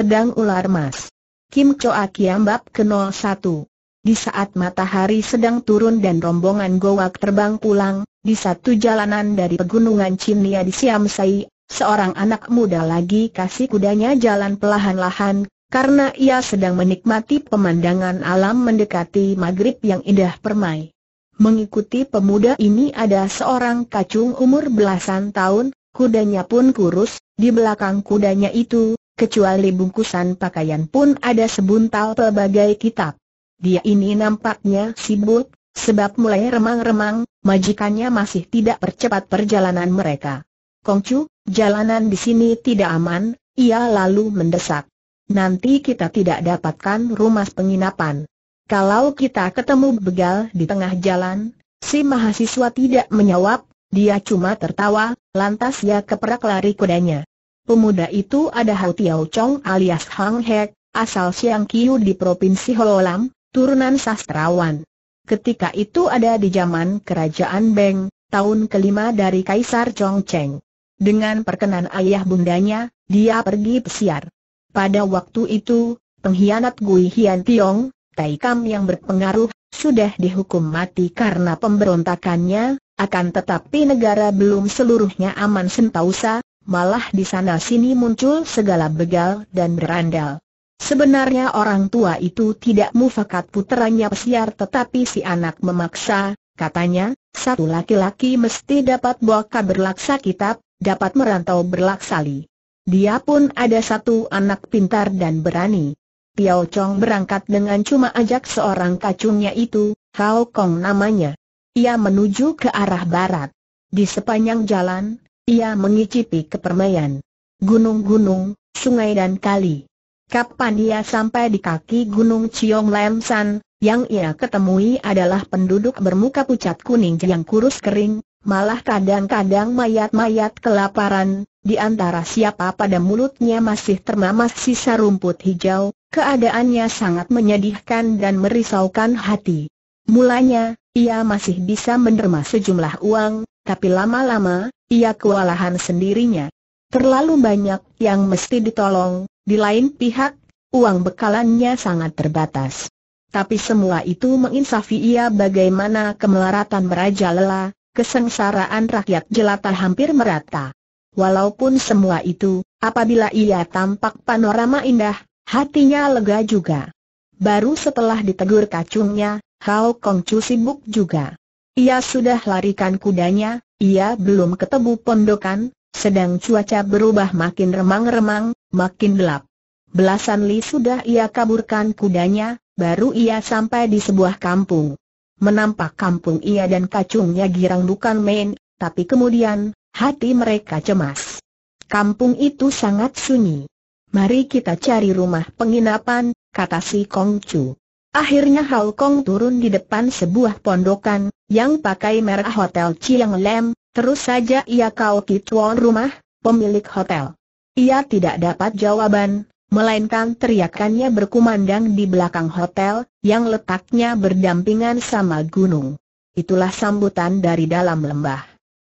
Pedang Ular Mas. Kim Choa Kiam Bab ke-01. Di saat matahari sedang turun dan rombongan Gowak terbang pulang, di satu jalanan dari pegunungan Cimnia di Siam seorang anak muda lagi kasih kudanya jalan pelahan-lahan, karena ia sedang menikmati pemandangan alam mendekati maghrib yang indah permai. Mengikuti pemuda ini ada seorang kacung umur belasan tahun, kudanya pun kurus, di belakang kudanya itu, kecuali bungkusan pakaian pun ada sebuntal pelbagai kitab. Dia ini nampaknya sibuk, sebab mulai remang-remang, majikannya masih tidak percepat perjalanan mereka. Kongcu, jalanan di sini tidak aman, ia lalu mendesak. Nanti kita tidak dapatkan rumah penginapan. Kalau kita ketemu begal di tengah jalan, si mahasiswa tidak menjawab, dia cuma tertawa, lantas ia keperak lari kudanya. Pemuda itu ada Hao Tiao Chong alias Hang Hek, asal Siang Kiu di Provinsi Hololam, turunan sastrawan. Ketika itu ada di zaman Kerajaan Beng, tahun kelima dari Kaisar Chong Cheng. Dengan perkenan ayah bundanya, dia pergi pesiar. Pada waktu itu, pengkhianat Gui Hian Tiong, Tai Kam yang berpengaruh, sudah dihukum mati karena pemberontakannya, akan tetapi negara belum seluruhnya aman sentausa, malah di sana-sini muncul segala begal dan berandal. Sebenarnya orang tua itu tidak mufakat puteranya pesiar tetapi si anak memaksa, katanya, satu laki-laki mesti dapat kabar berlaksa kitab, dapat merantau berlaksali. Dia pun ada satu anak pintar dan berani. Piao Chong berangkat dengan cuma ajak seorang kacungnya itu, Hao Kong namanya. Ia menuju ke arah barat. Di sepanjang jalan, ia mengicipi kepermaian. Gunung-gunung, sungai dan kali. Kapan ia sampai di kaki Gunung Ciong Lam San, yang ia ketemui adalah penduduk bermuka pucat kuning yang kurus kering, malah kadang-kadang mayat-mayat kelaparan, di antara siapa pada mulutnya masih termamas sisa rumput hijau, keadaannya sangat menyedihkan dan merisaukan hati. Mulanya, ia masih bisa menerima sejumlah uang, tapi lama-lama, ia kewalahan sendirinya. Terlalu banyak yang mesti ditolong, di lain pihak, uang bekalannya sangat terbatas. Tapi semua itu menginsafi ia bagaimana kemelaratan merajalela, kesengsaraan rakyat jelata hampir merata. Walaupun semua itu, apabila ia tampak panorama indah, hatinya lega juga. Baru setelah ditegur kacungnya, Hao Kong Chu sibuk juga. Ia sudah larikan kudanya, ia belum ketemu pondokan, sedang cuaca berubah makin remang-remang, makin gelap. Belasan li sudah ia kaburkan kudanya, baru ia sampai di sebuah kampung. Menampak kampung ia dan kacungnya girang bukan main, tapi kemudian, hati mereka cemas. Kampung itu sangat sunyi. Mari kita cari rumah penginapan, kata si Kongcu. Akhirnya Hal Kong turun di depan sebuah pondokan, yang pakai merek Hotel Chiang Lem, terus saja ia kau tuan rumah, pemilik hotel. Ia tidak dapat jawaban, melainkan teriakannya berkumandang di belakang hotel, yang letaknya berdampingan sama gunung. Itulah sambutan dari dalam lembah.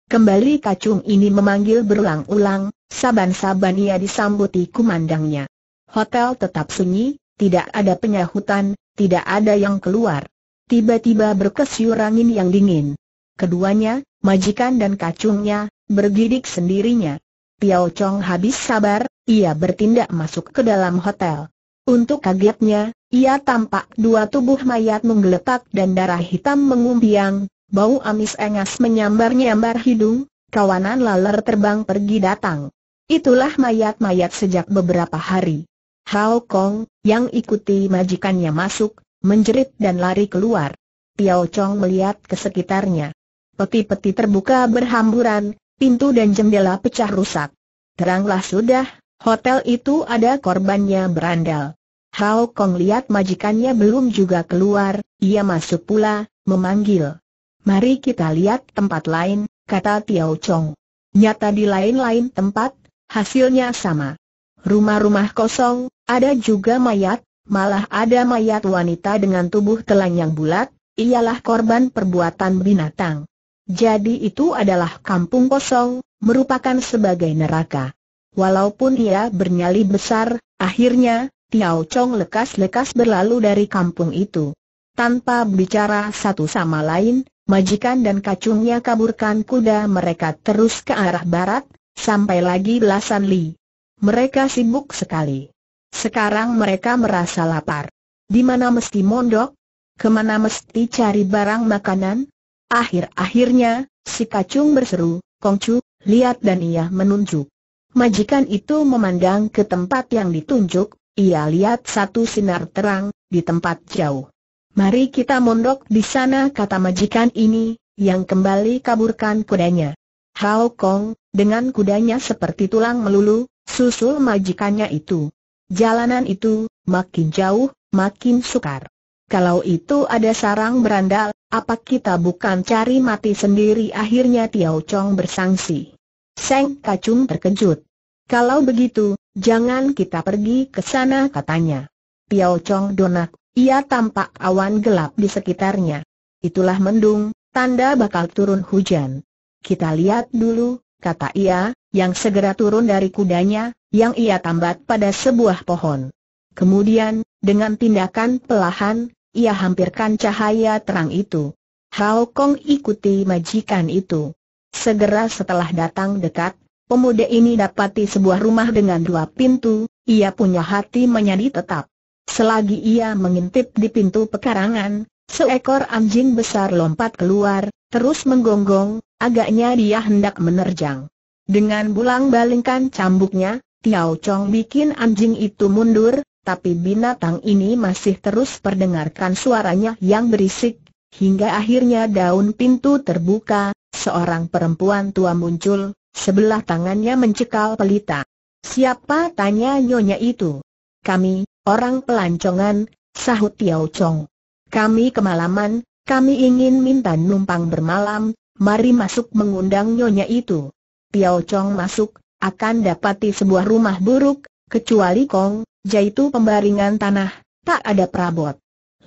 Kembali kacung ini memanggil berulang-ulang, saban-saban ia disambuti kumandangnya. Hotel tetap sunyi, tidak ada penyahutan, tidak ada yang keluar. Tiba-tiba berkesiur angin yang dingin. Keduanya, majikan dan kacungnya, bergidik sendirinya. Piao Chong habis sabar, ia bertindak masuk ke dalam hotel. Untuk kagetnya, ia tampak dua tubuh mayat menggeletak dan darah hitam mengumbiang, bau amis engas menyambar-nyambar hidung, kawanan laler terbang pergi datang. Itulah mayat-mayat sejak beberapa hari. Hao Kong, yang ikuti majikannya masuk, menjerit dan lari keluar. Tiao Chong melihat ke sekitarnya. Peti-peti terbuka berhamburan, pintu dan jendela pecah rusak. Teranglah sudah, hotel itu ada korbannya berandal. Hao Kong lihat majikannya belum juga keluar, ia masuk pula, memanggil. Mari kita lihat tempat lain, kata Tiao Chong. Nyata di lain-lain tempat, hasilnya sama rumah-rumah kosong, ada juga mayat, malah ada mayat wanita dengan tubuh telanjang bulat, ialah korban perbuatan binatang. Jadi itu adalah kampung kosong, merupakan sebagai neraka. Walaupun ia bernyali besar, akhirnya, Tiao Chong lekas-lekas berlalu dari kampung itu. Tanpa bicara satu sama lain, majikan dan kacungnya kaburkan kuda mereka terus ke arah barat, sampai lagi belasan li. Mereka sibuk sekali. Sekarang mereka merasa lapar. Di mana mesti mondok? Kemana mesti cari barang makanan? Akhir-akhirnya, si kacung berseru, Kongcu, lihat dan ia menunjuk. Majikan itu memandang ke tempat yang ditunjuk, ia lihat satu sinar terang, di tempat jauh. Mari kita mondok di sana kata majikan ini, yang kembali kaburkan kudanya. Hao Kong, dengan kudanya seperti tulang melulu, susul majikannya itu. Jalanan itu, makin jauh, makin sukar. Kalau itu ada sarang berandal, apa kita bukan cari mati sendiri akhirnya Tiao Chong bersangsi. Seng Kacung terkejut. Kalau begitu, jangan kita pergi ke sana katanya. Tiao Chong donak, ia tampak awan gelap di sekitarnya. Itulah mendung, tanda bakal turun hujan. Kita lihat dulu, kata ia, yang segera turun dari kudanya, yang ia tambat pada sebuah pohon. Kemudian, dengan tindakan pelahan, ia hampirkan cahaya terang itu. Hao Kong ikuti majikan itu. Segera setelah datang dekat, pemuda ini dapati sebuah rumah dengan dua pintu, ia punya hati menyadi tetap. Selagi ia mengintip di pintu pekarangan, seekor anjing besar lompat keluar, terus menggonggong, Agaknya dia hendak menerjang. Dengan bulang balingkan cambuknya, Tiao Chong bikin anjing itu mundur, tapi binatang ini masih terus perdengarkan suaranya yang berisik, hingga akhirnya daun pintu terbuka, seorang perempuan tua muncul, sebelah tangannya mencekal pelita. Siapa tanya nyonya itu? Kami, orang pelancongan, sahut Tiao Chong. Kami kemalaman, kami ingin minta numpang bermalam, mari masuk mengundang nyonya itu. Piao Chong masuk, akan dapati sebuah rumah buruk, kecuali Kong, yaitu pembaringan tanah, tak ada perabot.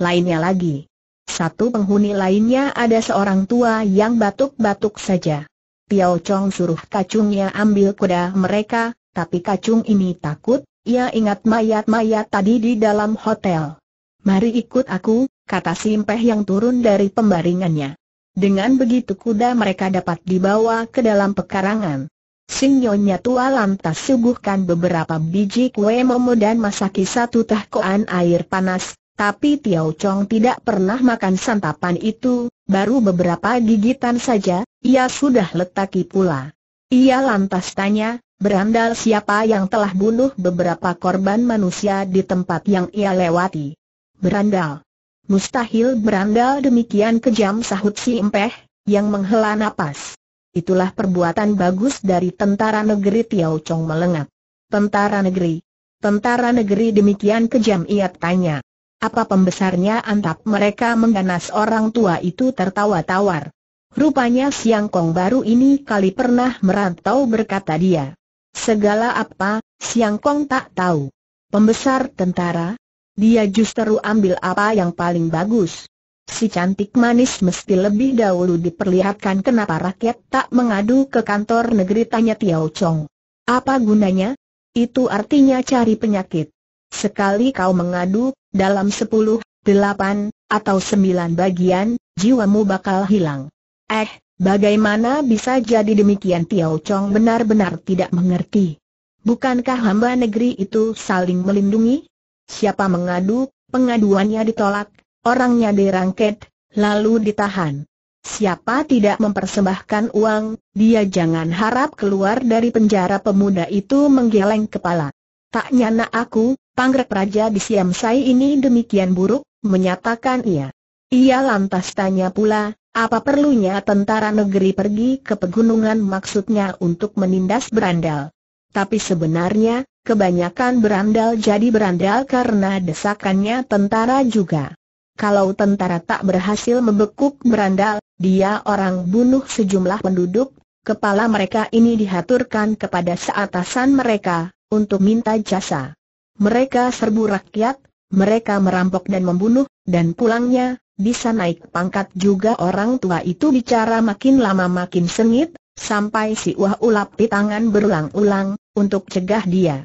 Lainnya lagi. Satu penghuni lainnya ada seorang tua yang batuk-batuk saja. Piao Chong suruh kacungnya ambil kuda mereka, tapi kacung ini takut, ia ingat mayat-mayat tadi di dalam hotel. Mari ikut aku, kata Simpeh yang turun dari pembaringannya. Dengan begitu kuda mereka dapat dibawa ke dalam pekarangan. Sinyonya tua lantas suguhkan beberapa biji kue momo dan masaki satu teh koan air panas, tapi Tiao Chong tidak pernah makan santapan itu, baru beberapa gigitan saja, ia sudah letaki pula. Ia lantas tanya, berandal siapa yang telah bunuh beberapa korban manusia di tempat yang ia lewati. Berandal, Mustahil berandal demikian kejam sahut si Empeh, yang menghela nafas. Itulah perbuatan bagus dari tentara negeri Tiau Chong melengat. Tentara negeri. Tentara negeri demikian kejam ia tanya. Apa pembesarnya antap mereka mengganas orang tua itu tertawa tawar. Rupanya Siang Kong baru ini kali pernah merantau berkata dia. Segala apa, Siang Kong tak tahu. Pembesar tentara, dia justru ambil apa yang paling bagus. Si cantik manis mesti lebih dahulu diperlihatkan kenapa rakyat tak mengadu ke kantor negeri tanya Tiao Chong. Apa gunanya? Itu artinya cari penyakit. Sekali kau mengadu, dalam sepuluh, delapan, atau sembilan bagian, jiwamu bakal hilang. Eh, bagaimana bisa jadi demikian Tiao Chong benar-benar tidak mengerti. Bukankah hamba negeri itu saling melindungi? Siapa mengadu, pengaduannya ditolak, orangnya dirangket, lalu ditahan. Siapa tidak mempersembahkan uang, dia jangan harap keluar dari penjara pemuda itu menggeleng kepala. Tak nyana aku, pangrek raja di Siam Sai ini demikian buruk, menyatakan ia. Ia lantas tanya pula, apa perlunya tentara negeri pergi ke pegunungan maksudnya untuk menindas berandal. Tapi sebenarnya, kebanyakan berandal jadi berandal karena desakannya tentara juga. Kalau tentara tak berhasil membekuk berandal, dia orang bunuh sejumlah penduduk, kepala mereka ini dihaturkan kepada seatasan mereka, untuk minta jasa. Mereka serbu rakyat, mereka merampok dan membunuh, dan pulangnya, bisa naik pangkat juga orang tua itu bicara makin lama makin sengit, sampai si Wah Ulap di tangan berulang-ulang, untuk cegah dia.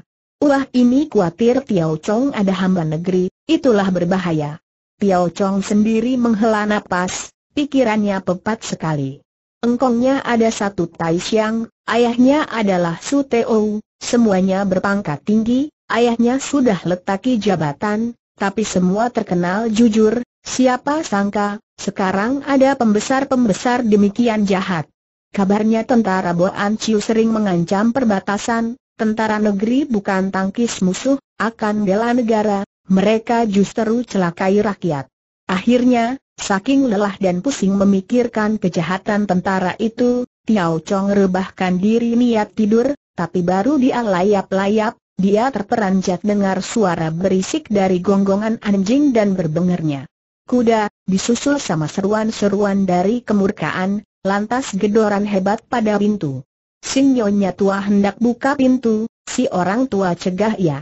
ulah ini kuatir Tiao Chong ada hamba negeri, itulah berbahaya. Tiao Chong sendiri menghela napas, pikirannya pepat sekali. Engkongnya ada satu Tai Xiang, ayahnya adalah Su Teo, semuanya berpangkat tinggi, ayahnya sudah letaki jabatan, tapi semua terkenal jujur, siapa sangka, sekarang ada pembesar-pembesar demikian jahat. Kabarnya tentara Boan Chiu sering mengancam perbatasan, tentara negeri bukan tangkis musuh, akan bela negara, mereka justru celakai rakyat. Akhirnya, saking lelah dan pusing memikirkan kejahatan tentara itu, Tiao Chong rebahkan diri niat tidur, tapi baru dia layap-layap, dia terperanjat dengar suara berisik dari gonggongan anjing dan berbengernya kuda, disusul sama seruan-seruan dari kemurkaan, lantas gedoran hebat pada pintu. Sinyonya tua hendak buka pintu, si orang tua cegah ya.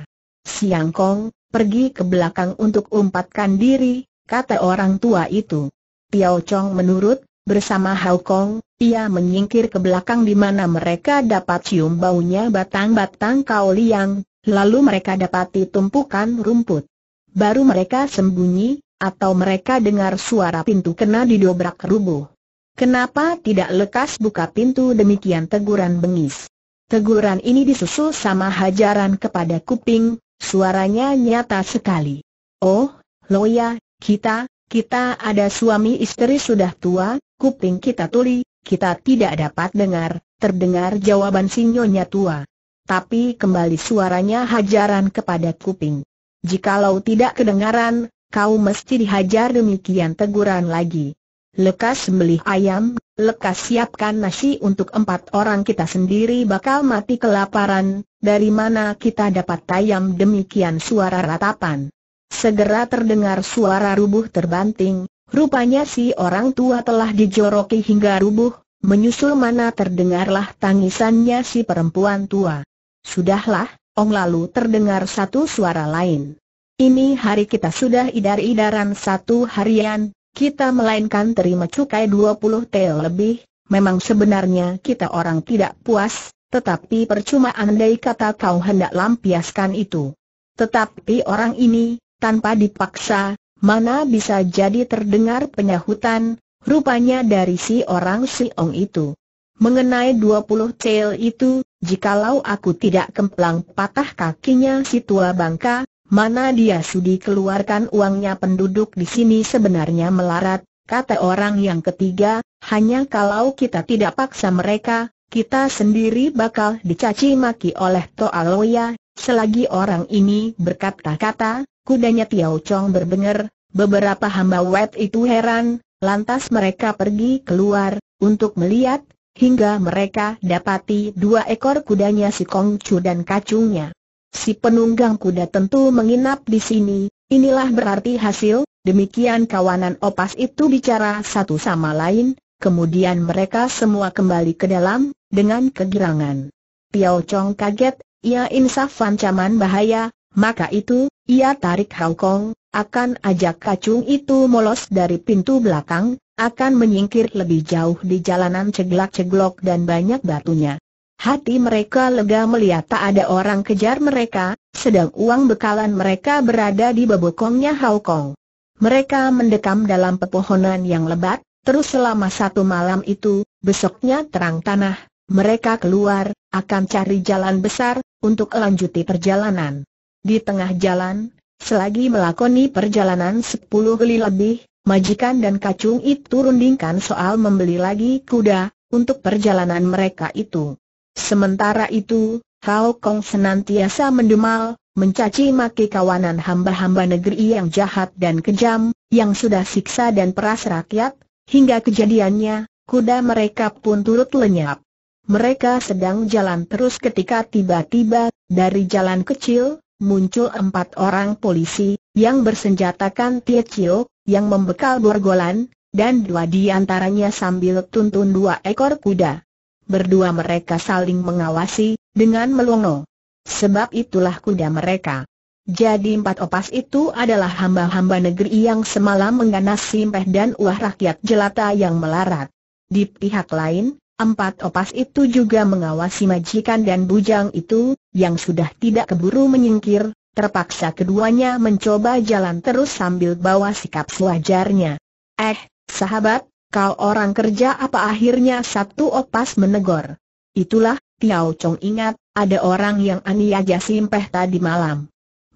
Siang Kong, pergi ke belakang untuk umpatkan diri, kata orang tua itu. Piao Chong menurut, bersama Hao Kong, ia menyingkir ke belakang di mana mereka dapat cium baunya batang-batang kau liang, lalu mereka dapati tumpukan rumput. Baru mereka sembunyi, atau mereka dengar suara pintu kena didobrak rubuh. Kenapa tidak lekas buka pintu demikian teguran bengis? Teguran ini disusul sama hajaran kepada kuping, suaranya nyata sekali. Oh, Loya, kita, kita ada suami istri sudah tua, kuping kita tuli, kita tidak dapat dengar, terdengar jawaban sinyonya tua. Tapi kembali suaranya hajaran kepada kuping. Jikalau tidak kedengaran, kau mesti dihajar demikian teguran lagi. Lekas sembelih ayam, lekas siapkan nasi untuk empat orang kita sendiri bakal mati kelaparan, dari mana kita dapat ayam demikian suara ratapan. Segera terdengar suara rubuh terbanting, rupanya si orang tua telah dijoroki hingga rubuh, menyusul mana terdengarlah tangisannya si perempuan tua. Sudahlah, ong lalu terdengar satu suara lain. Ini hari kita sudah idar-idaran satu harian, kita melainkan terima cukai 20 teo lebih, memang sebenarnya kita orang tidak puas, tetapi percuma andai kata kau hendak lampiaskan itu. Tetapi orang ini, tanpa dipaksa, mana bisa jadi terdengar penyahutan, rupanya dari si orang si Ong itu. Mengenai 20 teo itu, jikalau aku tidak kemplang patah kakinya si tua bangka, Mana dia sudi keluarkan uangnya penduduk di sini sebenarnya melarat, kata orang yang ketiga, hanya kalau kita tidak paksa mereka, kita sendiri bakal dicaci maki oleh Toa Loya, selagi orang ini berkata-kata, kudanya Tiao Chong berbengar, beberapa hamba wet itu heran, lantas mereka pergi keluar, untuk melihat, hingga mereka dapati dua ekor kudanya si Kong Chu dan kacungnya si penunggang kuda tentu menginap di sini, inilah berarti hasil, demikian kawanan opas itu bicara satu sama lain, kemudian mereka semua kembali ke dalam, dengan kegirangan. Piao Chong kaget, ia insaf ancaman bahaya, maka itu, ia tarik Hao Kong, akan ajak kacung itu molos dari pintu belakang, akan menyingkir lebih jauh di jalanan ceglak-ceglok dan banyak batunya. Hati mereka lega melihat tak ada orang kejar mereka, sedang uang bekalan mereka berada di bebokongnya kong. Mereka mendekam dalam pepohonan yang lebat, terus selama satu malam itu, besoknya terang tanah, mereka keluar, akan cari jalan besar, untuk lanjuti perjalanan. Di tengah jalan, selagi melakoni perjalanan sepuluh kali lebih, majikan dan kacung itu rundingkan soal membeli lagi kuda, untuk perjalanan mereka itu. Sementara itu, Hao Kong senantiasa mendemal, mencaci maki kawanan hamba-hamba negeri yang jahat dan kejam, yang sudah siksa dan peras rakyat, hingga kejadiannya, kuda mereka pun turut lenyap. Mereka sedang jalan terus ketika tiba-tiba, dari jalan kecil, muncul empat orang polisi, yang bersenjatakan Chiu, yang membekal borgolan, dan dua di antaranya sambil tuntun dua ekor kuda. Berdua mereka saling mengawasi, dengan melongo. Sebab itulah kuda mereka. Jadi empat opas itu adalah hamba-hamba negeri yang semalam mengganas simpeh dan ulah rakyat jelata yang melarat. Di pihak lain, empat opas itu juga mengawasi majikan dan bujang itu, yang sudah tidak keburu menyingkir, terpaksa keduanya mencoba jalan terus sambil bawa sikap sewajarnya. Eh, sahabat, kau orang kerja apa akhirnya Sabtu Opas menegur. Itulah, Tiao Chong ingat, ada orang yang aniaja simpeh tadi malam.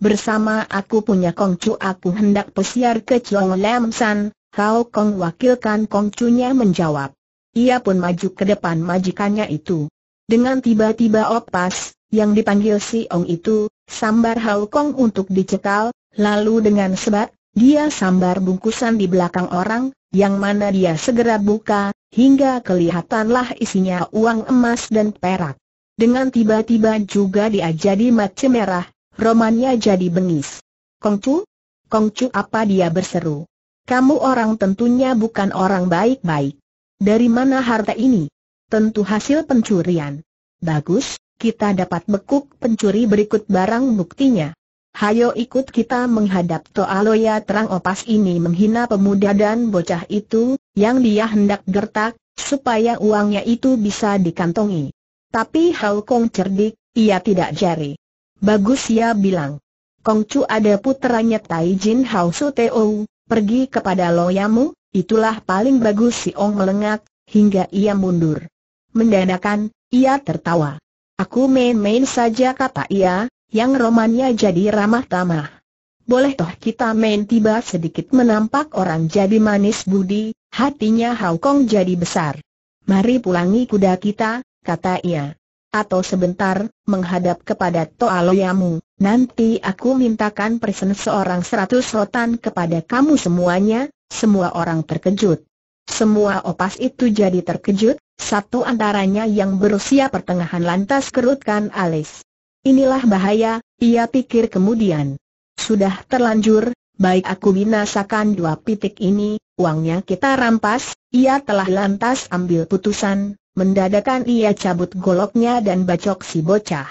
Bersama aku punya kongcu aku hendak pesiar ke Chong Lam San, kau kong wakilkan kongcunya menjawab. Ia pun maju ke depan majikannya itu. Dengan tiba-tiba opas, yang dipanggil si Ong itu, sambar Hau Kong untuk dicekal, lalu dengan sebat, dia sambar bungkusan di belakang orang, yang mana dia segera buka, hingga kelihatanlah isinya uang emas dan perak. Dengan tiba-tiba juga dia jadi macam merah, romannya jadi bengis. Kongcu? Kongcu apa dia berseru? Kamu orang tentunya bukan orang baik-baik. Dari mana harta ini? Tentu hasil pencurian. Bagus, kita dapat bekuk pencuri berikut barang buktinya. Hayo ikut kita menghadap Toaloya terang opas ini menghina pemuda dan bocah itu, yang dia hendak gertak, supaya uangnya itu bisa dikantongi. Tapi Hau Kong cerdik, ia tidak jari. Bagus ia bilang. Kong Chu ada puteranya Tai Jin Hau Su Teo, pergi kepada loyamu, itulah paling bagus si Ong melengak, hingga ia mundur. Mendadakan, ia tertawa. Aku main-main saja kata ia, yang romannya jadi ramah tamah. Boleh toh kita main tiba sedikit menampak orang jadi manis budi, hatinya Hau Kong jadi besar. Mari pulangi kuda kita, kata ia. Atau sebentar, menghadap kepada Toa Toaloyamu, nanti aku mintakan persen seorang seratus rotan kepada kamu semuanya, semua orang terkejut. Semua opas itu jadi terkejut, satu antaranya yang berusia pertengahan lantas kerutkan alis. Inilah bahaya, ia pikir kemudian. Sudah terlanjur, baik aku binasakan dua pitik ini, uangnya kita rampas, ia telah lantas ambil putusan, mendadakan ia cabut goloknya dan bacok si bocah.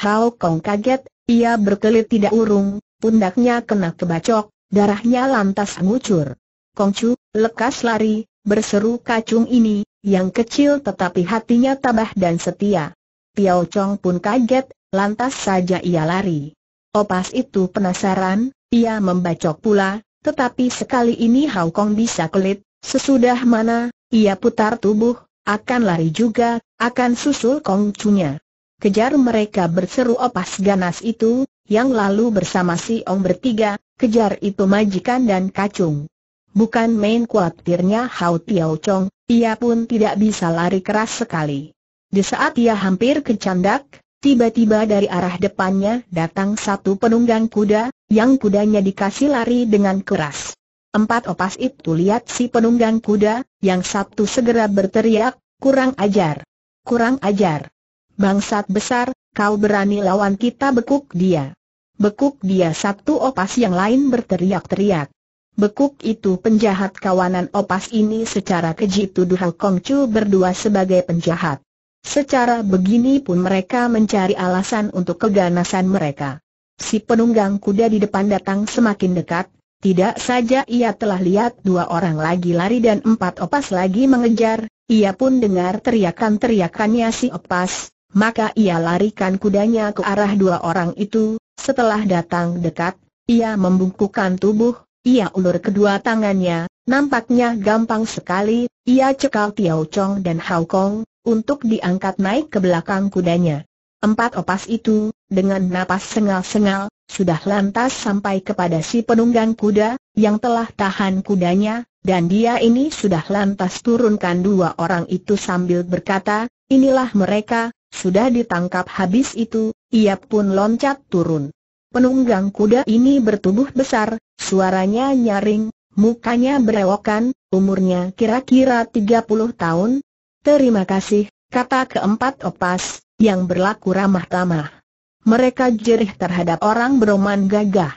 Hao Kong kaget, ia berkelit tidak urung, pundaknya kena kebacok, darahnya lantas ngucur. Kong Chu, lekas lari, berseru kacung ini, yang kecil tetapi hatinya tabah dan setia. Piao Chong pun kaget, Lantas saja ia lari. Opas itu penasaran, ia membacok pula, tetapi sekali ini Hau Kong bisa kelit, sesudah mana, ia putar tubuh, akan lari juga, akan susul Kong Chunya. Kejar mereka berseru opas ganas itu, yang lalu bersama si Ong bertiga, kejar itu majikan dan kacung. Bukan main kuatirnya Hao Tiao Chong, ia pun tidak bisa lari keras sekali. Di saat ia hampir kecandak, Tiba-tiba dari arah depannya datang satu penunggang kuda, yang kudanya dikasih lari dengan keras. Empat opas itu lihat si penunggang kuda, yang satu segera berteriak, kurang ajar. Kurang ajar. Bangsat besar, kau berani lawan kita bekuk dia. Bekuk dia satu opas yang lain berteriak-teriak. Bekuk itu penjahat kawanan opas ini secara keji tuduh Kongcu berdua sebagai penjahat. Secara begini pun mereka mencari alasan untuk keganasan mereka. Si penunggang kuda di depan datang semakin dekat, tidak saja ia telah lihat dua orang lagi lari dan empat opas lagi mengejar, ia pun dengar teriakan-teriakannya si opas, maka ia larikan kudanya ke arah dua orang itu, setelah datang dekat, ia membungkukkan tubuh, ia ulur kedua tangannya, nampaknya gampang sekali, ia cekal Tiao Chong dan Hao Kong, untuk diangkat naik ke belakang kudanya. Empat opas itu, dengan napas sengal-sengal, sudah lantas sampai kepada si penunggang kuda, yang telah tahan kudanya, dan dia ini sudah lantas turunkan dua orang itu sambil berkata, inilah mereka, sudah ditangkap habis itu, ia pun loncat turun. Penunggang kuda ini bertubuh besar, suaranya nyaring, mukanya berewokan, umurnya kira-kira 30 tahun, Terima kasih, kata keempat opas, yang berlaku ramah tamah. Mereka jerih terhadap orang beroman gagah.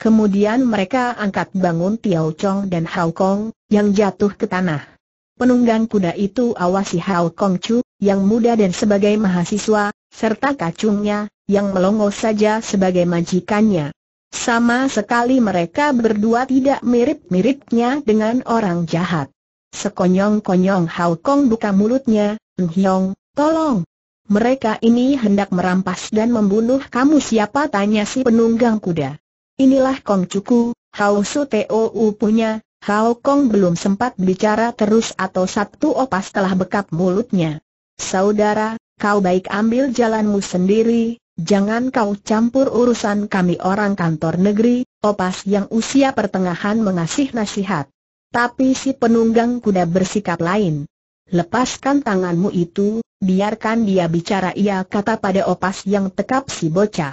Kemudian mereka angkat bangun Tiao Chong dan Hao Kong, yang jatuh ke tanah. Penunggang kuda itu awasi Hao Kong Chu, yang muda dan sebagai mahasiswa, serta kacungnya, yang melongo saja sebagai majikannya. Sama sekali mereka berdua tidak mirip-miripnya dengan orang jahat. Sekonyong-konyong Hau Kong buka mulutnya, Nhyong, tolong. Mereka ini hendak merampas dan membunuh kamu siapa tanya si penunggang kuda. Inilah Kong Cuku, Hau Su Tou punya, Hao Kong belum sempat bicara terus atau satu opas telah bekap mulutnya. Saudara, kau baik ambil jalanmu sendiri, jangan kau campur urusan kami orang kantor negeri, opas yang usia pertengahan mengasih nasihat. Tapi si penunggang kuda bersikap lain. Lepaskan tanganmu itu, biarkan dia bicara ia kata pada opas yang tekap si bocah.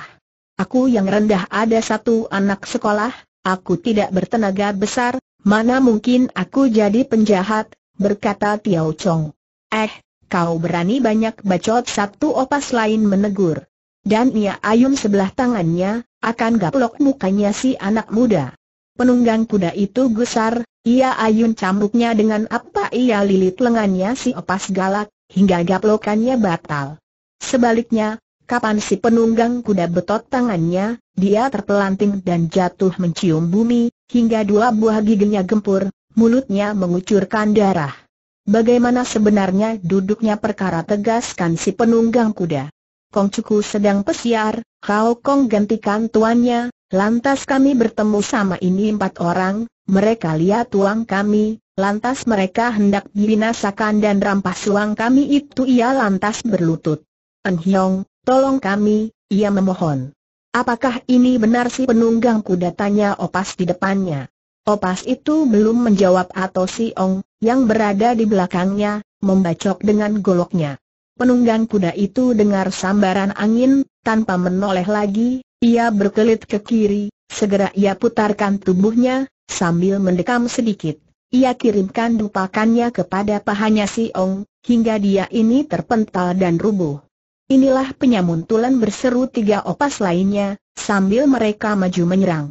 Aku yang rendah ada satu anak sekolah, aku tidak bertenaga besar, mana mungkin aku jadi penjahat, berkata Tiao Chong. Eh, kau berani banyak bacot satu opas lain menegur. Dan ia ayun sebelah tangannya, akan gaplok mukanya si anak muda. Penunggang kuda itu gusar, ia ayun cambuknya dengan apa ia lilit lengannya si opas galak, hingga gaplokannya batal. Sebaliknya, kapan si penunggang kuda betot tangannya, dia terpelanting dan jatuh mencium bumi, hingga dua buah giginya gempur, mulutnya mengucurkan darah. Bagaimana sebenarnya duduknya perkara tegaskan si penunggang kuda. Kong Cuku sedang pesiar, Kau Kong gantikan tuannya, Lantas kami bertemu sama ini empat orang, mereka lihat uang kami, lantas mereka hendak binasakan dan rampas uang kami itu ia lantas berlutut. En Hyong, tolong kami, ia memohon. Apakah ini benar si penunggang kuda tanya opas di depannya? Opas itu belum menjawab atau si Ong, yang berada di belakangnya, membacok dengan goloknya. Penunggang kuda itu dengar sambaran angin, tanpa menoleh lagi, ia berkelit ke kiri, segera ia putarkan tubuhnya, sambil mendekam sedikit. Ia kirimkan dupakannya kepada pahanya si Ong, hingga dia ini terpental dan rubuh. Inilah penyamuntulan berseru tiga opas lainnya, sambil mereka maju menyerang.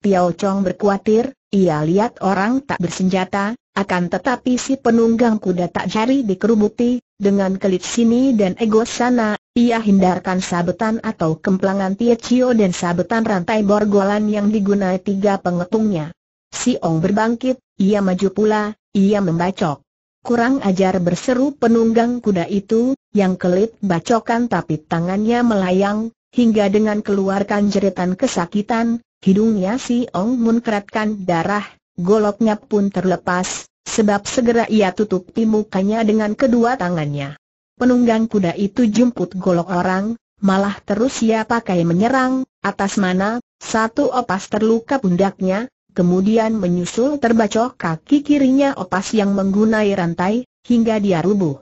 Piao Chong berkuatir, ia lihat orang tak bersenjata, akan tetapi si penunggang kuda tak jari dikerubuti, dengan kelit sini dan ego sana, ia hindarkan sabetan atau kemplangan Tia Cio dan sabetan rantai borgolan yang digunai tiga pengepungnya. Si Ong berbangkit, ia maju pula, ia membacok. Kurang ajar berseru penunggang kuda itu, yang kelit bacokan tapi tangannya melayang, hingga dengan keluarkan jeritan kesakitan, hidungnya si Ong munkratkan darah, goloknya pun terlepas, Sebab segera ia tutupi mukanya dengan kedua tangannya. Penunggang kuda itu jemput golok orang, malah terus ia pakai menyerang, atas mana, satu opas terluka pundaknya, kemudian menyusul terbacok kaki kirinya opas yang menggunai rantai, hingga dia rubuh.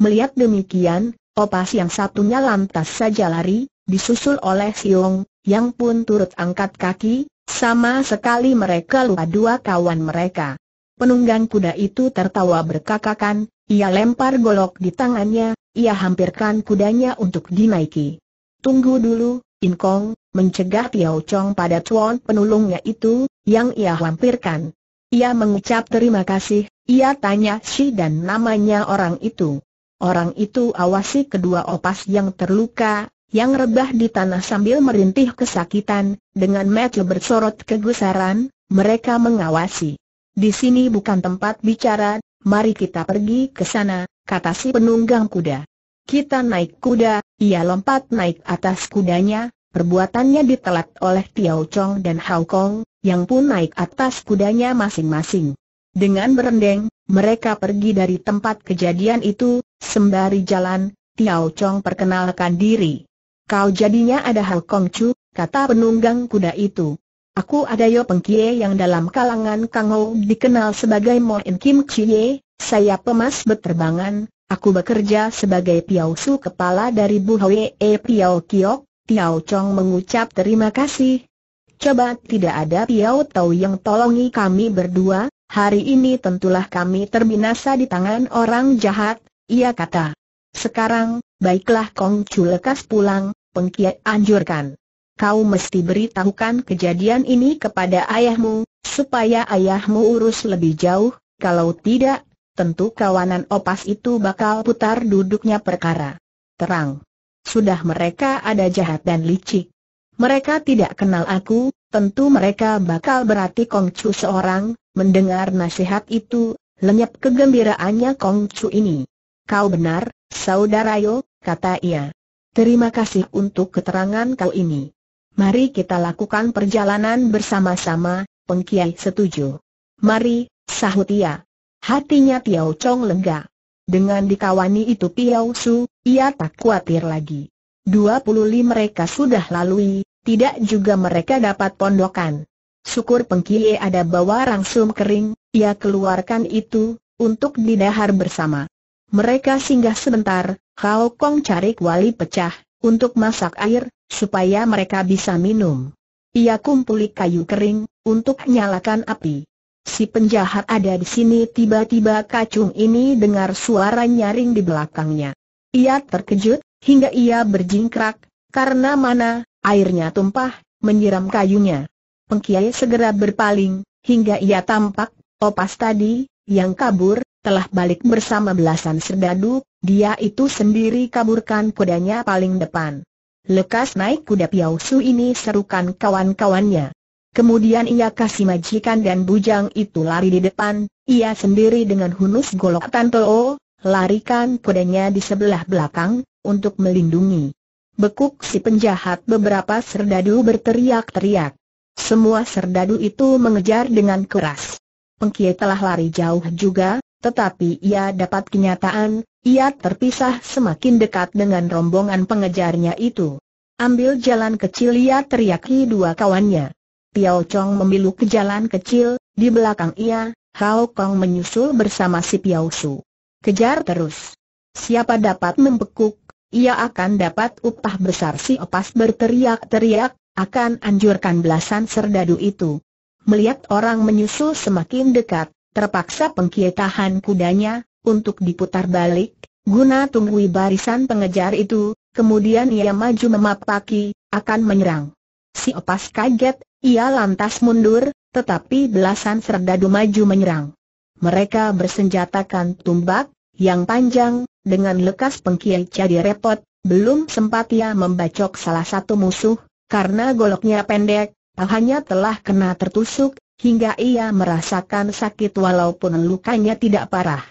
Melihat demikian, opas yang satunya lantas saja lari, disusul oleh Siung, yang pun turut angkat kaki, sama sekali mereka lupa dua kawan mereka. Penunggang kuda itu tertawa berkakakan, ia lempar golok di tangannya, ia hampirkan kudanya untuk dinaiki. Tunggu dulu, In Kong, mencegah Tiao Chong pada tuan penulungnya itu, yang ia hampirkan. Ia mengucap terima kasih, ia tanya si dan namanya orang itu. Orang itu awasi kedua opas yang terluka, yang rebah di tanah sambil merintih kesakitan, dengan mata bersorot kegusaran, mereka mengawasi. Di sini bukan tempat bicara, mari kita pergi ke sana, kata si penunggang kuda. Kita naik kuda, ia lompat naik atas kudanya, perbuatannya ditelat oleh Tiao Chong dan Hao Kong, yang pun naik atas kudanya masing-masing. Dengan berendeng, mereka pergi dari tempat kejadian itu, sembari jalan, Tiao Chong perkenalkan diri. Kau jadinya ada Hao Kong Chu, kata penunggang kuda itu. Aku ada Yo Peng Kie yang dalam kalangan Kang Ho dikenal sebagai Morin Kim Chie, saya pemas beterbangan, aku bekerja sebagai Piao Su kepala dari Bu Hwe E Piao Kiok, Piao Chong mengucap terima kasih. Coba tidak ada Piao Tau yang tolongi kami berdua, hari ini tentulah kami terbinasa di tangan orang jahat, ia kata. Sekarang, baiklah Kong Chu lekas pulang, Pengkiat anjurkan kau mesti beritahukan kejadian ini kepada ayahmu, supaya ayahmu urus lebih jauh, kalau tidak, tentu kawanan opas itu bakal putar duduknya perkara. Terang. Sudah mereka ada jahat dan licik. Mereka tidak kenal aku, tentu mereka bakal berarti Kongcu seorang, mendengar nasihat itu, lenyap kegembiraannya Kongcu ini. Kau benar, saudara yo, kata ia. Terima kasih untuk keterangan kau ini. Mari kita lakukan perjalanan bersama-sama, pengkiai setuju. Mari, sahut ia. Hatinya Tiao Chong lega. Dengan dikawani itu Piao Su, ia tak khawatir lagi. 25 mereka sudah lalui, tidak juga mereka dapat pondokan. Syukur pengkiai ada bawa rangsum kering, ia keluarkan itu, untuk didahar bersama. Mereka singgah sebentar, Kau Kong cari kuali pecah, untuk masak air, supaya mereka bisa minum. Ia kumpuli kayu kering, untuk nyalakan api. Si penjahat ada di sini tiba-tiba kacung ini dengar suara nyaring di belakangnya. Ia terkejut, hingga ia berjingkrak, karena mana, airnya tumpah, menyiram kayunya. Pengkiai segera berpaling, hingga ia tampak, opas tadi, yang kabur, telah balik bersama belasan serdadu, dia itu sendiri kaburkan kudanya paling depan. Lekas naik kuda Piau ini serukan kawan-kawannya. Kemudian ia kasih majikan dan bujang itu lari di depan, ia sendiri dengan hunus golok Tantoo, larikan kudanya di sebelah belakang, untuk melindungi. Bekuk si penjahat beberapa serdadu berteriak-teriak. Semua serdadu itu mengejar dengan keras. Pengkie telah lari jauh juga, tetapi ia dapat kenyataan, ia terpisah semakin dekat dengan rombongan pengejarnya itu. Ambil jalan kecil ia teriaki dua kawannya. Piao Chong memilu ke jalan kecil, di belakang ia, Hao Kong menyusul bersama si Piao Su. Kejar terus. Siapa dapat membekuk, ia akan dapat upah besar si opas berteriak-teriak, akan anjurkan belasan serdadu itu. Melihat orang menyusul semakin dekat, terpaksa pengkietahan kudanya, untuk diputar balik, guna tunggui barisan pengejar itu, kemudian ia maju memapaki, akan menyerang. Si opas kaget, ia lantas mundur, tetapi belasan serdadu maju menyerang. Mereka bersenjatakan tumbak, yang panjang, dengan lekas pengkiai jadi repot, belum sempat ia membacok salah satu musuh, karena goloknya pendek, pahanya telah kena tertusuk, hingga ia merasakan sakit walaupun lukanya tidak parah.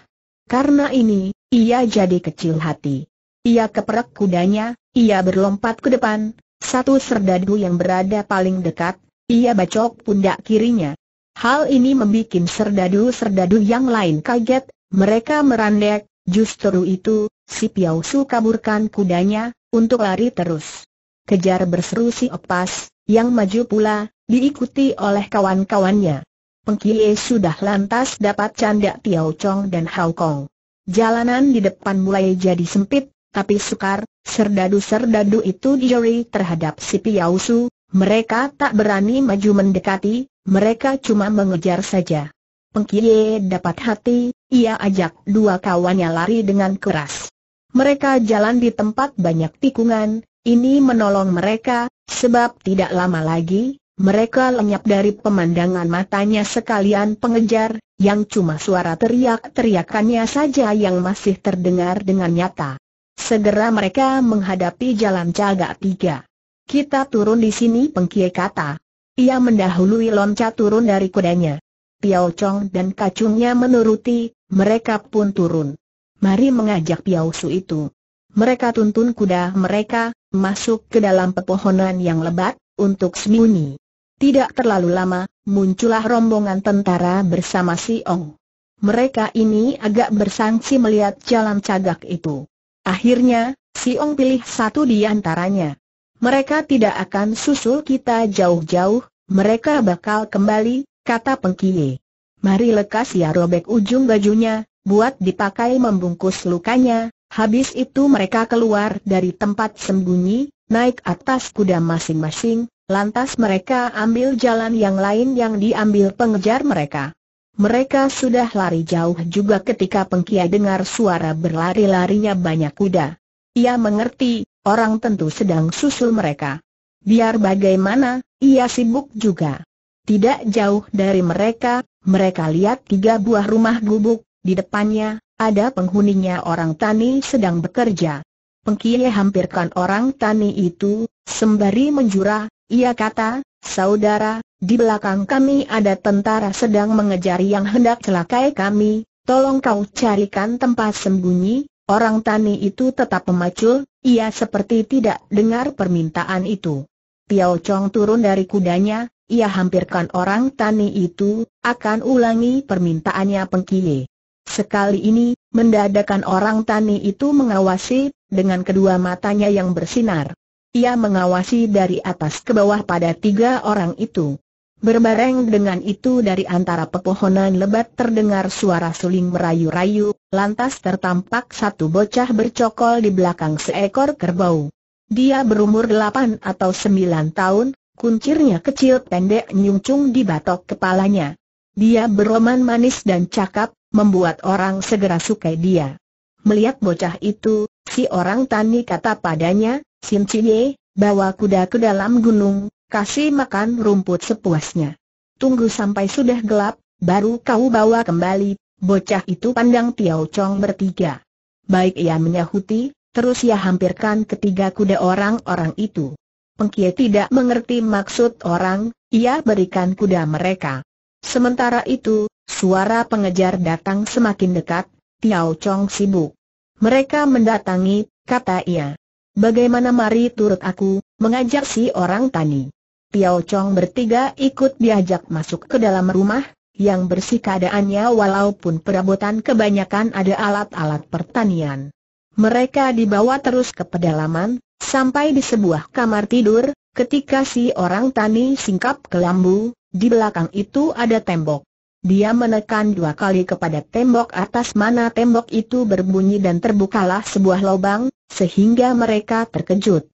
Karena ini, ia jadi kecil hati. Ia keperak kudanya, ia berlompat ke depan, satu serdadu yang berada paling dekat, ia bacok pundak kirinya. Hal ini membuat serdadu-serdadu yang lain kaget, mereka merandek, justru itu, si Piau kaburkan kudanya, untuk lari terus. Kejar berseru si Opas, yang maju pula, diikuti oleh kawan-kawannya. Pengkie sudah lantas dapat canda Tiao Chong dan Hao Kong. Jalanan di depan mulai jadi sempit, tapi sukar, serdadu-serdadu itu juri terhadap si Piao Su, mereka tak berani maju mendekati, mereka cuma mengejar saja. Pengkie dapat hati, ia ajak dua kawannya lari dengan keras. Mereka jalan di tempat banyak tikungan, ini menolong mereka, sebab tidak lama lagi, mereka lenyap dari pemandangan matanya sekalian pengejar, yang cuma suara teriak-teriakannya saja yang masih terdengar dengan nyata. Segera mereka menghadapi jalan cagak Tiga. Kita turun di sini pengkie kata. Ia mendahului loncat turun dari kudanya. Piao Chong dan kacungnya menuruti, mereka pun turun. Mari mengajak Piao Su itu. Mereka tuntun kuda mereka, masuk ke dalam pepohonan yang lebat, untuk sembunyi. Tidak terlalu lama, muncullah rombongan tentara bersama si Ong. Mereka ini agak bersangsi melihat jalan cagak itu. Akhirnya, si Ong pilih satu di antaranya. Mereka tidak akan susul kita jauh-jauh, mereka bakal kembali, kata Pengkiye. Mari lekas ya robek ujung bajunya, buat dipakai membungkus lukanya, habis itu mereka keluar dari tempat sembunyi, naik atas kuda masing-masing, Lantas mereka ambil jalan yang lain yang diambil pengejar mereka. Mereka sudah lari jauh juga ketika pengkia dengar suara berlari-larinya banyak kuda. Ia mengerti, orang tentu sedang susul mereka. Biar bagaimana, ia sibuk juga. Tidak jauh dari mereka, mereka lihat tiga buah rumah gubuk, di depannya, ada penghuninya orang tani sedang bekerja. Pengkia hampirkan orang tani itu, Sembari menjura, ia kata, saudara, di belakang kami ada tentara sedang mengejar yang hendak celakai kami, tolong kau carikan tempat sembunyi, orang tani itu tetap memacul, ia seperti tidak dengar permintaan itu. Piao Chong turun dari kudanya, ia hampirkan orang tani itu, akan ulangi permintaannya pengkiye. Sekali ini, mendadakan orang tani itu mengawasi, dengan kedua matanya yang bersinar. Ia mengawasi dari atas ke bawah pada tiga orang itu. Berbareng dengan itu dari antara pepohonan lebat terdengar suara suling merayu-rayu, lantas tertampak satu bocah bercokol di belakang seekor kerbau. Dia berumur delapan atau sembilan tahun, kuncirnya kecil pendek nyungcung di batok kepalanya. Dia beroman manis dan cakap, membuat orang segera sukai dia. Melihat bocah itu, si orang tani kata padanya, Sin Cie, bawa kuda ke dalam gunung, kasih makan rumput sepuasnya. Tunggu sampai sudah gelap, baru kau bawa kembali, bocah itu pandang Tiao Chong bertiga. Baik ia menyahuti, terus ia hampirkan ketiga kuda orang-orang itu. Pengkia tidak mengerti maksud orang, ia berikan kuda mereka. Sementara itu, suara pengejar datang semakin dekat, Tiao Chong sibuk. Mereka mendatangi, kata ia. Bagaimana mari turut aku, mengajak si orang tani. Piao Chong bertiga ikut diajak masuk ke dalam rumah, yang bersih keadaannya walaupun perabotan kebanyakan ada alat-alat pertanian. Mereka dibawa terus ke pedalaman, sampai di sebuah kamar tidur, ketika si orang tani singkap ke lambu, di belakang itu ada tembok. Dia menekan dua kali kepada tembok atas mana tembok itu berbunyi dan terbukalah sebuah lubang, sehingga mereka terkejut.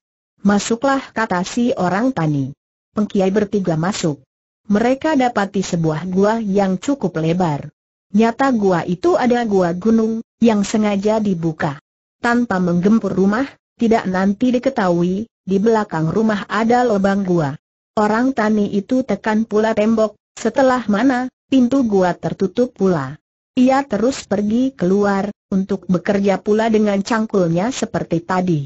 Masuklah kata si orang tani. Pengkiai bertiga masuk. Mereka dapati sebuah gua yang cukup lebar. Nyata gua itu ada gua gunung, yang sengaja dibuka. Tanpa menggempur rumah, tidak nanti diketahui, di belakang rumah ada lubang gua. Orang tani itu tekan pula tembok, setelah mana, pintu gua tertutup pula. Ia terus pergi keluar, untuk bekerja pula dengan cangkulnya seperti tadi.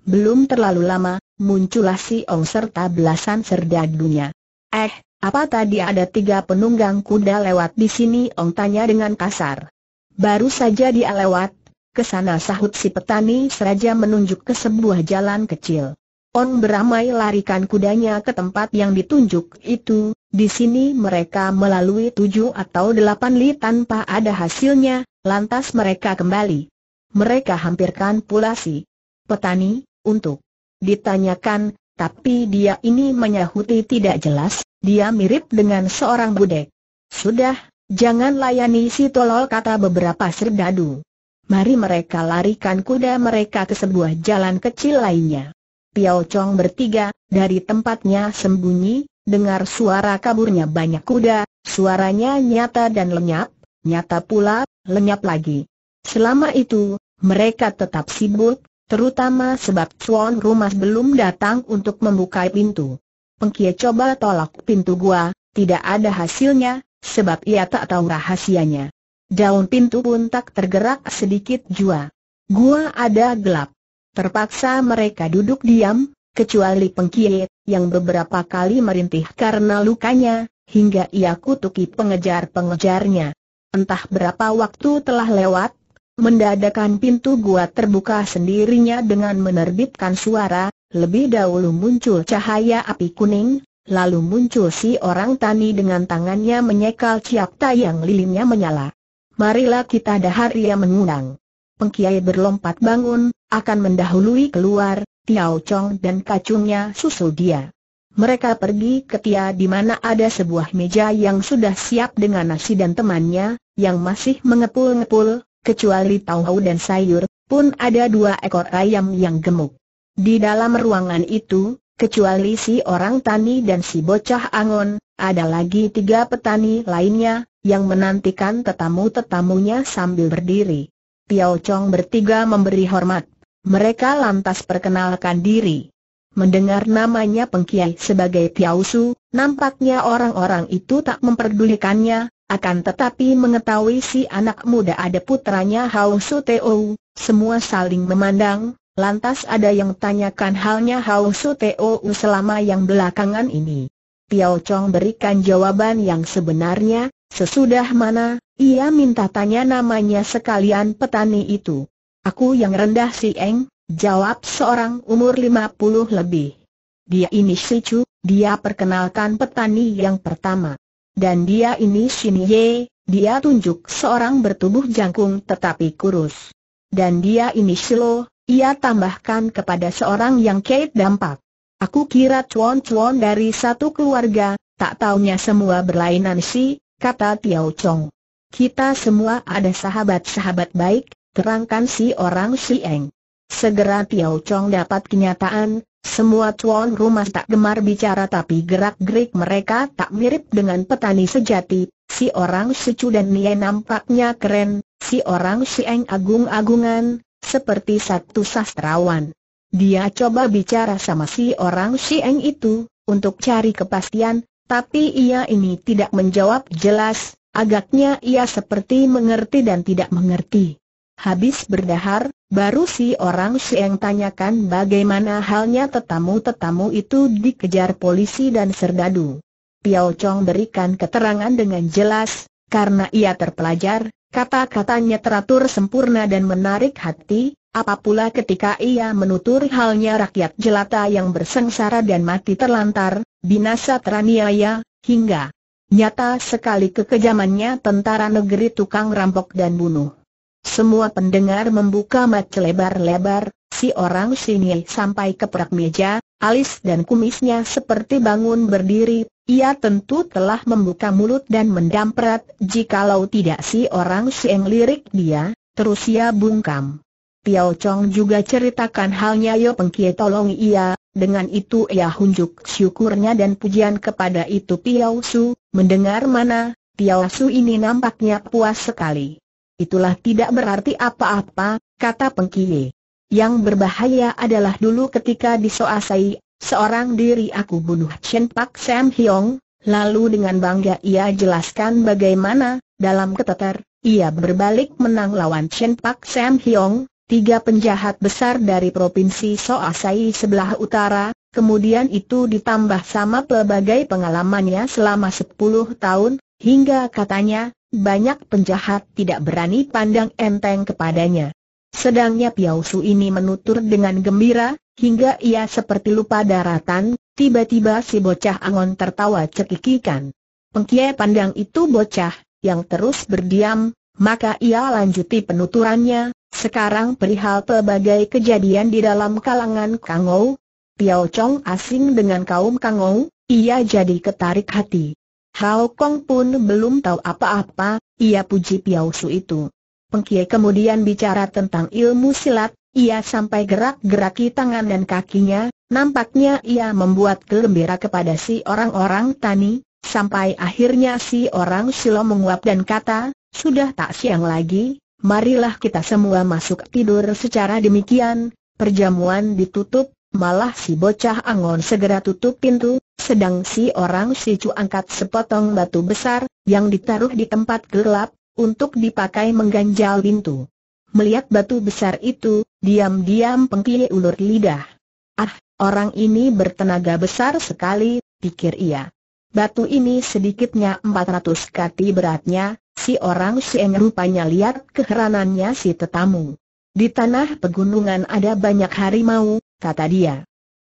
Belum terlalu lama, muncullah si Ong serta belasan serdadunya. Eh, apa tadi ada tiga penunggang kuda lewat di sini? Ong tanya dengan kasar. Baru saja dia lewat, ke sahut si petani seraja menunjuk ke sebuah jalan kecil. On beramai larikan kudanya ke tempat yang ditunjuk itu, di sini mereka melalui tujuh atau delapan li tanpa ada hasilnya, lantas mereka kembali. Mereka hampirkan pula si petani, untuk ditanyakan, tapi dia ini menyahuti tidak jelas, dia mirip dengan seorang budek. Sudah, jangan layani si tolol kata beberapa serdadu. Mari mereka larikan kuda mereka ke sebuah jalan kecil lainnya. Piao Chong bertiga, dari tempatnya sembunyi, dengar suara kaburnya banyak kuda, suaranya nyata dan lenyap, nyata pula, lenyap lagi. Selama itu, mereka tetap sibuk, terutama sebab Chuan rumah belum datang untuk membuka pintu. Pengkia coba tolak pintu gua, tidak ada hasilnya, sebab ia tak tahu rahasianya. Daun pintu pun tak tergerak sedikit jua. Gua ada gelap. Terpaksa mereka duduk diam, kecuali pengkiet, yang beberapa kali merintih karena lukanya, hingga ia kutuki pengejar-pengejarnya. Entah berapa waktu telah lewat, mendadakan pintu gua terbuka sendirinya dengan menerbitkan suara, lebih dahulu muncul cahaya api kuning, lalu muncul si orang tani dengan tangannya menyekal ciak yang lilinnya menyala. Marilah kita dahar ia mengundang. Pengkiai berlompat bangun, akan mendahului keluar, Tiao Chong dan kacungnya susul dia. Mereka pergi ke Tia di mana ada sebuah meja yang sudah siap dengan nasi dan temannya, yang masih mengepul-ngepul, kecuali tahu dan sayur, pun ada dua ekor ayam yang gemuk. Di dalam ruangan itu, kecuali si orang tani dan si bocah angon, ada lagi tiga petani lainnya, yang menantikan tetamu-tetamunya sambil berdiri. Piao Chong bertiga memberi hormat. Mereka lantas perkenalkan diri. Mendengar namanya pengkiai sebagai Piao Su, nampaknya orang-orang itu tak memperdulikannya, akan tetapi mengetahui si anak muda ada putranya Hao Su Teo, semua saling memandang, lantas ada yang tanyakan halnya Hao Su Teo selama yang belakangan ini. Piao Chong berikan jawaban yang sebenarnya, Sesudah mana, ia minta tanya namanya sekalian petani itu. Aku yang rendah si Eng, jawab seorang umur 50 lebih. Dia ini si Chu, dia perkenalkan petani yang pertama. Dan dia ini Shin Ye, dia tunjuk seorang bertubuh jangkung tetapi kurus. Dan dia ini Shilo, ia tambahkan kepada seorang yang kait dampak. Aku kira cuan-cuan dari satu keluarga, tak taunya semua berlainan si, kata Tiao Chong. Kita semua ada sahabat-sahabat baik, terangkan si orang Sieng. Segera Tiao Chong dapat kenyataan, semua tuan rumah tak gemar bicara tapi gerak-gerik mereka tak mirip dengan petani sejati, si orang Sicu dan Nie nampaknya keren, si orang Sieng agung-agungan, seperti satu sastrawan. Dia coba bicara sama si orang Sieng itu, untuk cari kepastian, tapi ia ini tidak menjawab jelas, agaknya ia seperti mengerti dan tidak mengerti. Habis berdahar, baru si orang Sieng tanyakan bagaimana halnya tetamu-tetamu itu dikejar polisi dan serdadu. Piao Chong berikan keterangan dengan jelas, karena ia terpelajar, Kata-katanya teratur sempurna dan menarik hati, apapula ketika ia menutur halnya rakyat jelata yang bersengsara dan mati terlantar, binasa teraniaya, hingga nyata sekali kekejamannya tentara negeri tukang rampok dan bunuh. Semua pendengar membuka mata lebar-lebar, si orang sini sampai ke perak meja, alis dan kumisnya seperti bangun berdiri, ia tentu telah membuka mulut dan mendamprat, jikalau tidak si orang sheng lirik dia, terus ia bungkam. Piao Chong juga ceritakan halnya Yo Pengkie tolong ia, dengan itu ia hunjuk syukurnya dan pujian kepada itu Piao Su, mendengar mana, Piao Su ini nampaknya puas sekali. Itulah tidak berarti apa-apa, kata Pengkie. Yang berbahaya adalah dulu ketika disoasai, Seorang diri aku bunuh Chen Pak Sam Hyong, lalu dengan bangga ia jelaskan bagaimana, dalam keteter, ia berbalik menang lawan Chen Pak Sam Hyong, tiga penjahat besar dari Provinsi Soasai sebelah utara, kemudian itu ditambah sama pelbagai pengalamannya selama 10 tahun, hingga katanya, banyak penjahat tidak berani pandang enteng kepadanya. Sedangnya Piausu ini menutur dengan gembira, hingga ia seperti lupa daratan, tiba-tiba si bocah angon tertawa cekikikan. Pengkie pandang itu bocah, yang terus berdiam, maka ia lanjuti penuturannya, sekarang perihal pelbagai kejadian di dalam kalangan Kangou, Piao Chong asing dengan kaum Kangou, ia jadi ketarik hati. Hao Kong pun belum tahu apa-apa, ia puji Piao Su itu. Pengkie kemudian bicara tentang ilmu silat, ia sampai gerak-geraki tangan dan kakinya, nampaknya ia membuat gembira kepada si orang-orang tani, sampai akhirnya si orang silo menguap dan kata, sudah tak siang lagi, marilah kita semua masuk tidur secara demikian, perjamuan ditutup, malah si bocah angon segera tutup pintu, sedang si orang sicu angkat sepotong batu besar, yang ditaruh di tempat gelap, untuk dipakai mengganjal pintu. Melihat batu besar itu, diam-diam pengkiye ulur lidah. Ah, orang ini bertenaga besar sekali, pikir ia. Batu ini sedikitnya 400 kati beratnya, si orang Sieng rupanya lihat keheranannya si tetamu. Di tanah pegunungan ada banyak harimau, kata dia.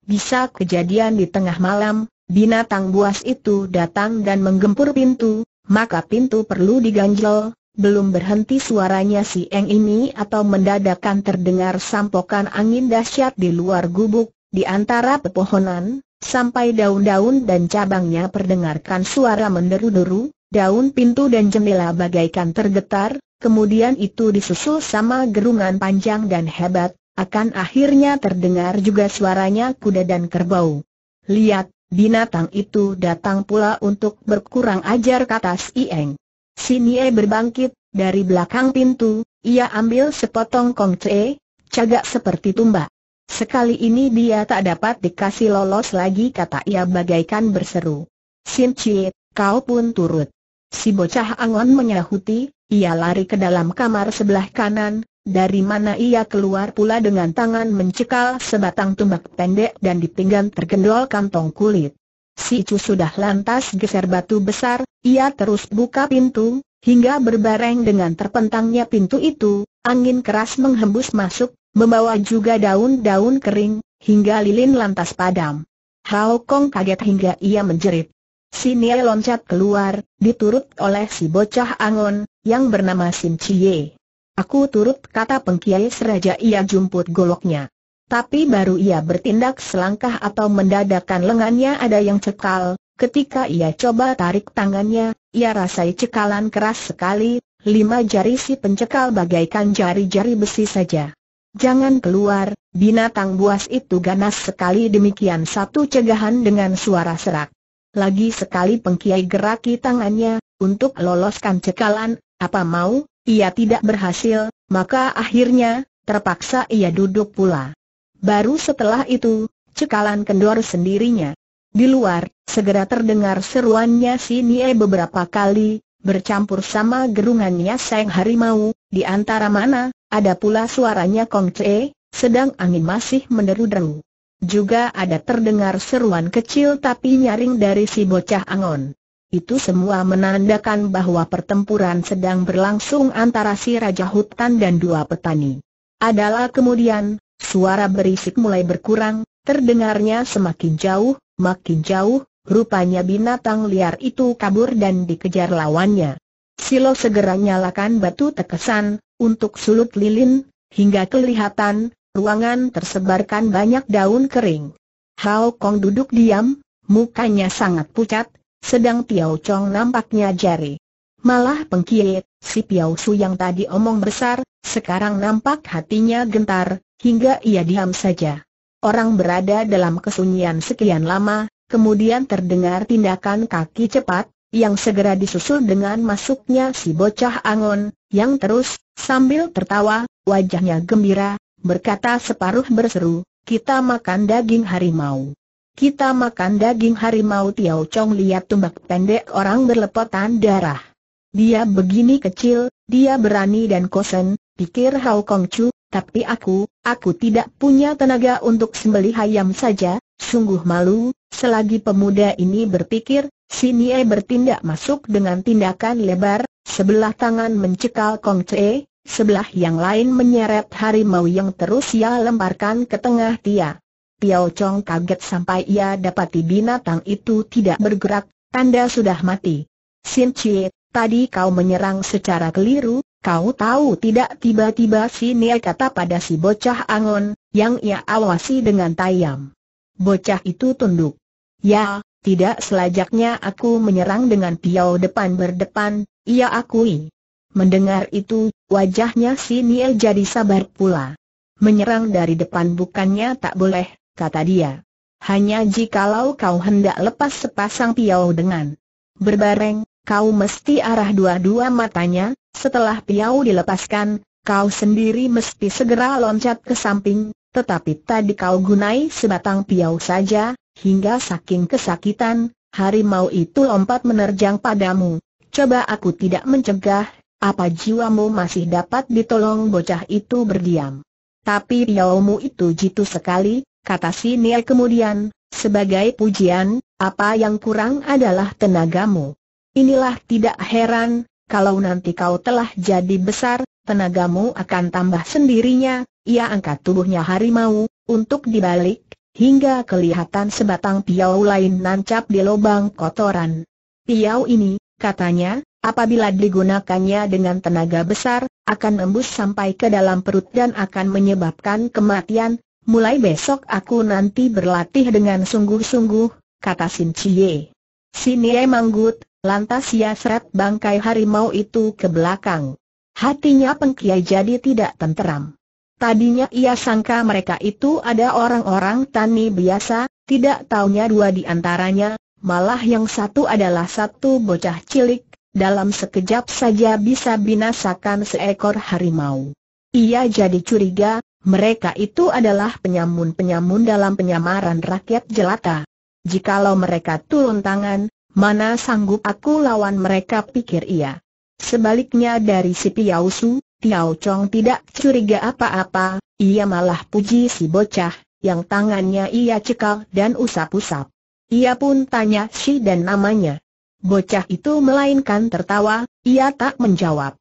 Bisa kejadian di tengah malam, binatang buas itu datang dan menggempur pintu, maka pintu perlu diganjel, belum berhenti suaranya si Eng ini atau mendadakan terdengar sampokan angin dahsyat di luar gubuk, di antara pepohonan, sampai daun-daun dan cabangnya perdengarkan suara menderu-deru, daun pintu dan jendela bagaikan tergetar, kemudian itu disusul sama gerungan panjang dan hebat, akan akhirnya terdengar juga suaranya kuda dan kerbau. Lihat, binatang itu datang pula untuk berkurang ajar kata si Eng. Sinie berbangkit, dari belakang pintu, ia ambil sepotong kongce, cagak seperti tumbak. Sekali ini dia tak dapat dikasih lolos lagi kata ia bagaikan berseru. Sin Cie, kau pun turut. Si bocah angon menyahuti, ia lari ke dalam kamar sebelah kanan, dari mana ia keluar pula dengan tangan mencekal sebatang tumbak pendek dan di pinggang tergendol kantong kulit. Si Chu sudah lantas geser batu besar, ia terus buka pintu, hingga berbareng dengan terpentangnya pintu itu, angin keras menghembus masuk, membawa juga daun-daun kering, hingga lilin lantas padam. Hao Kong kaget hingga ia menjerit. Si Nia loncat keluar, diturut oleh si bocah Angon, yang bernama Sim Chie. Aku turut kata pengkiai seraja ia jumput goloknya. Tapi baru ia bertindak selangkah atau mendadakkan lengannya ada yang cekal, ketika ia coba tarik tangannya, ia rasai cekalan keras sekali, lima jari si pencekal bagaikan jari-jari besi saja. Jangan keluar, binatang buas itu ganas sekali demikian satu cegahan dengan suara serak. Lagi sekali pengkiai geraki tangannya, untuk loloskan cekalan, apa mau, ia tidak berhasil, maka akhirnya, terpaksa ia duduk pula. Baru setelah itu, cekalan kendor sendirinya. Di luar, segera terdengar seruannya si Nie beberapa kali, bercampur sama gerungannya Seng Harimau, di antara mana, ada pula suaranya Kong Che, sedang angin masih menderu deru. Juga ada terdengar seruan kecil tapi nyaring dari si bocah Angon. Itu semua menandakan bahwa pertempuran sedang berlangsung antara si Raja Hutan dan dua petani. Adalah kemudian, Suara berisik mulai berkurang, terdengarnya semakin jauh, makin jauh, rupanya binatang liar itu kabur dan dikejar lawannya. Silo segera nyalakan batu tekesan, untuk sulut lilin, hingga kelihatan, ruangan tersebarkan banyak daun kering. Hao Kong duduk diam, mukanya sangat pucat, sedang Piao Chong nampaknya jari. Malah pengkiet, si Piao Su yang tadi omong besar, sekarang nampak hatinya gentar, hingga ia diam saja. Orang berada dalam kesunyian sekian lama, kemudian terdengar tindakan kaki cepat, yang segera disusul dengan masuknya si bocah Angon, yang terus, sambil tertawa, wajahnya gembira, berkata separuh berseru, kita makan daging harimau. Kita makan daging harimau Tiao Chong lihat tumbak pendek orang berlepotan darah. Dia begini kecil, dia berani dan kosen, pikir hau Kong Chu, tapi aku, Aku tidak punya tenaga untuk sembelih ayam saja, sungguh malu, selagi pemuda ini berpikir, Sinie bertindak masuk dengan tindakan lebar, sebelah tangan mencekal Kong Chee, sebelah yang lain menyeret harimau yang terus ia lemparkan ke tengah dia. Piao Chong kaget sampai ia dapati binatang itu tidak bergerak, tanda sudah mati. Sin Chie, tadi kau menyerang secara keliru, Kau tahu tidak tiba-tiba si Nia kata pada si bocah Angon, yang ia awasi dengan tayam. Bocah itu tunduk. Ya, tidak selajaknya aku menyerang dengan piau depan berdepan, ia akui. Mendengar itu, wajahnya si Nia jadi sabar pula. Menyerang dari depan bukannya tak boleh, kata dia. Hanya jikalau kau hendak lepas sepasang piau dengan berbareng, kau mesti arah dua-dua matanya, setelah piau dilepaskan, kau sendiri mesti segera loncat ke samping, tetapi tadi kau gunai sebatang piau saja, hingga saking kesakitan, harimau itu lompat menerjang padamu. Coba aku tidak mencegah, apa jiwamu masih dapat ditolong bocah itu berdiam. Tapi piaumu itu jitu sekali, kata si Niel kemudian, sebagai pujian, apa yang kurang adalah tenagamu. Inilah tidak heran, kalau nanti kau telah jadi besar, tenagamu akan tambah sendirinya, ia angkat tubuhnya harimau, untuk dibalik, hingga kelihatan sebatang piau lain nancap di lubang kotoran. Piau ini, katanya, apabila digunakannya dengan tenaga besar, akan embus sampai ke dalam perut dan akan menyebabkan kematian. Mulai besok aku nanti berlatih dengan sungguh-sungguh, kata Sin Chie. Sin Ye manggut, Lantas ia ya, seret bangkai harimau itu ke belakang. Hatinya pengkia jadi tidak tenteram. Tadinya ia sangka mereka itu ada orang-orang tani biasa, tidak taunya dua di antaranya, malah yang satu adalah satu bocah cilik, dalam sekejap saja bisa binasakan seekor harimau. Ia jadi curiga, mereka itu adalah penyamun-penyamun dalam penyamaran rakyat jelata. Jikalau mereka turun tangan, Mana sanggup aku lawan mereka pikir ia. Sebaliknya dari si Piao Su, Tiao Chong tidak curiga apa-apa, ia malah puji si bocah, yang tangannya ia cekal dan usap-usap. Ia pun tanya si dan namanya. Bocah itu melainkan tertawa, ia tak menjawab.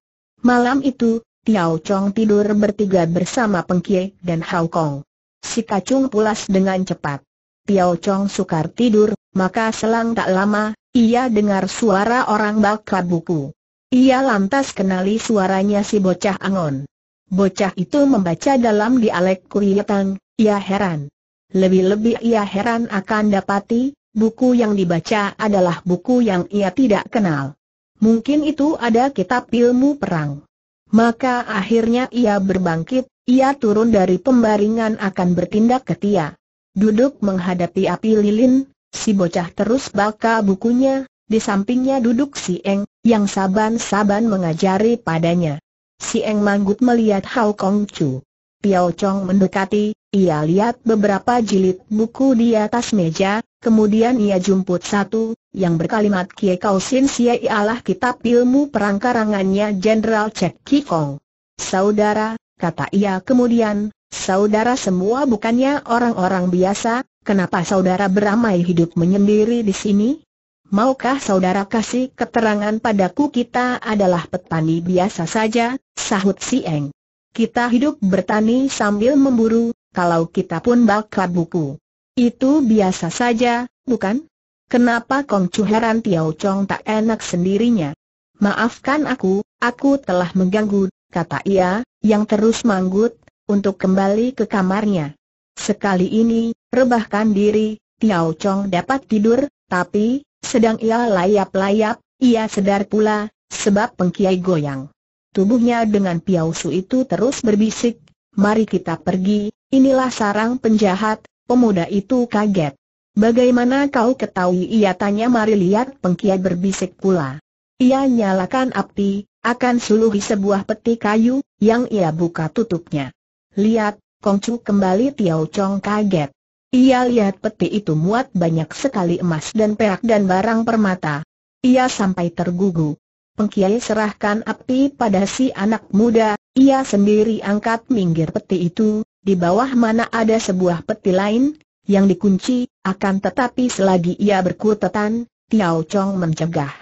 Malam itu, Tiao Chong tidur bertiga bersama Pengkie dan Hao Kong. Si kacung pulas dengan cepat. Tiao Chong sukar tidur, maka selang tak lama, ia dengar suara orang baca buku. Ia lantas kenali suaranya si bocah Angon. Bocah itu membaca dalam dialek Kuriatang, ia ya heran. Lebih-lebih ia heran akan dapati, buku yang dibaca adalah buku yang ia tidak kenal. Mungkin itu ada kitab ilmu perang. Maka akhirnya ia berbangkit, ia turun dari pembaringan akan bertindak ketia. Duduk menghadapi api lilin, Si bocah terus baca bukunya, di sampingnya duduk si Eng, yang saban-saban mengajari padanya. Si Eng manggut melihat Hao Kong Chu. Piao Chong mendekati, ia lihat beberapa jilid buku di atas meja, kemudian ia jumput satu, yang berkalimat Kie Kau Sin Sia ialah kitab ilmu perang karangannya Jenderal Cek Kikong. Saudara, kata ia kemudian, saudara semua bukannya orang-orang biasa, Kenapa saudara beramai hidup menyendiri di sini? Maukah saudara kasih keterangan padaku kita adalah petani biasa saja, sahut si Eng. Kita hidup bertani sambil memburu, kalau kita pun bakar buku. Itu biasa saja, bukan? Kenapa Kong Chu heran Tiao Chong tak enak sendirinya? Maafkan aku, aku telah mengganggu, kata ia, yang terus manggut, untuk kembali ke kamarnya. Sekali ini, rebahkan diri, Tiao Chong dapat tidur, tapi, sedang ia layap-layap, ia sedar pula, sebab pengkiai goyang. Tubuhnya dengan Piao Su itu terus berbisik, mari kita pergi, inilah sarang penjahat, pemuda itu kaget. Bagaimana kau ketahui ia tanya mari lihat pengkiai berbisik pula. Ia nyalakan api, akan suluhi sebuah peti kayu, yang ia buka tutupnya. Lihat, Kongcu kembali Tiao Chong kaget. Ia lihat peti itu muat banyak sekali emas dan perak dan barang permata. Ia sampai tergugu. Pengkiai serahkan api pada si anak muda, ia sendiri angkat minggir peti itu, di bawah mana ada sebuah peti lain, yang dikunci, akan tetapi selagi ia berkutatan, Tiao Chong mencegah.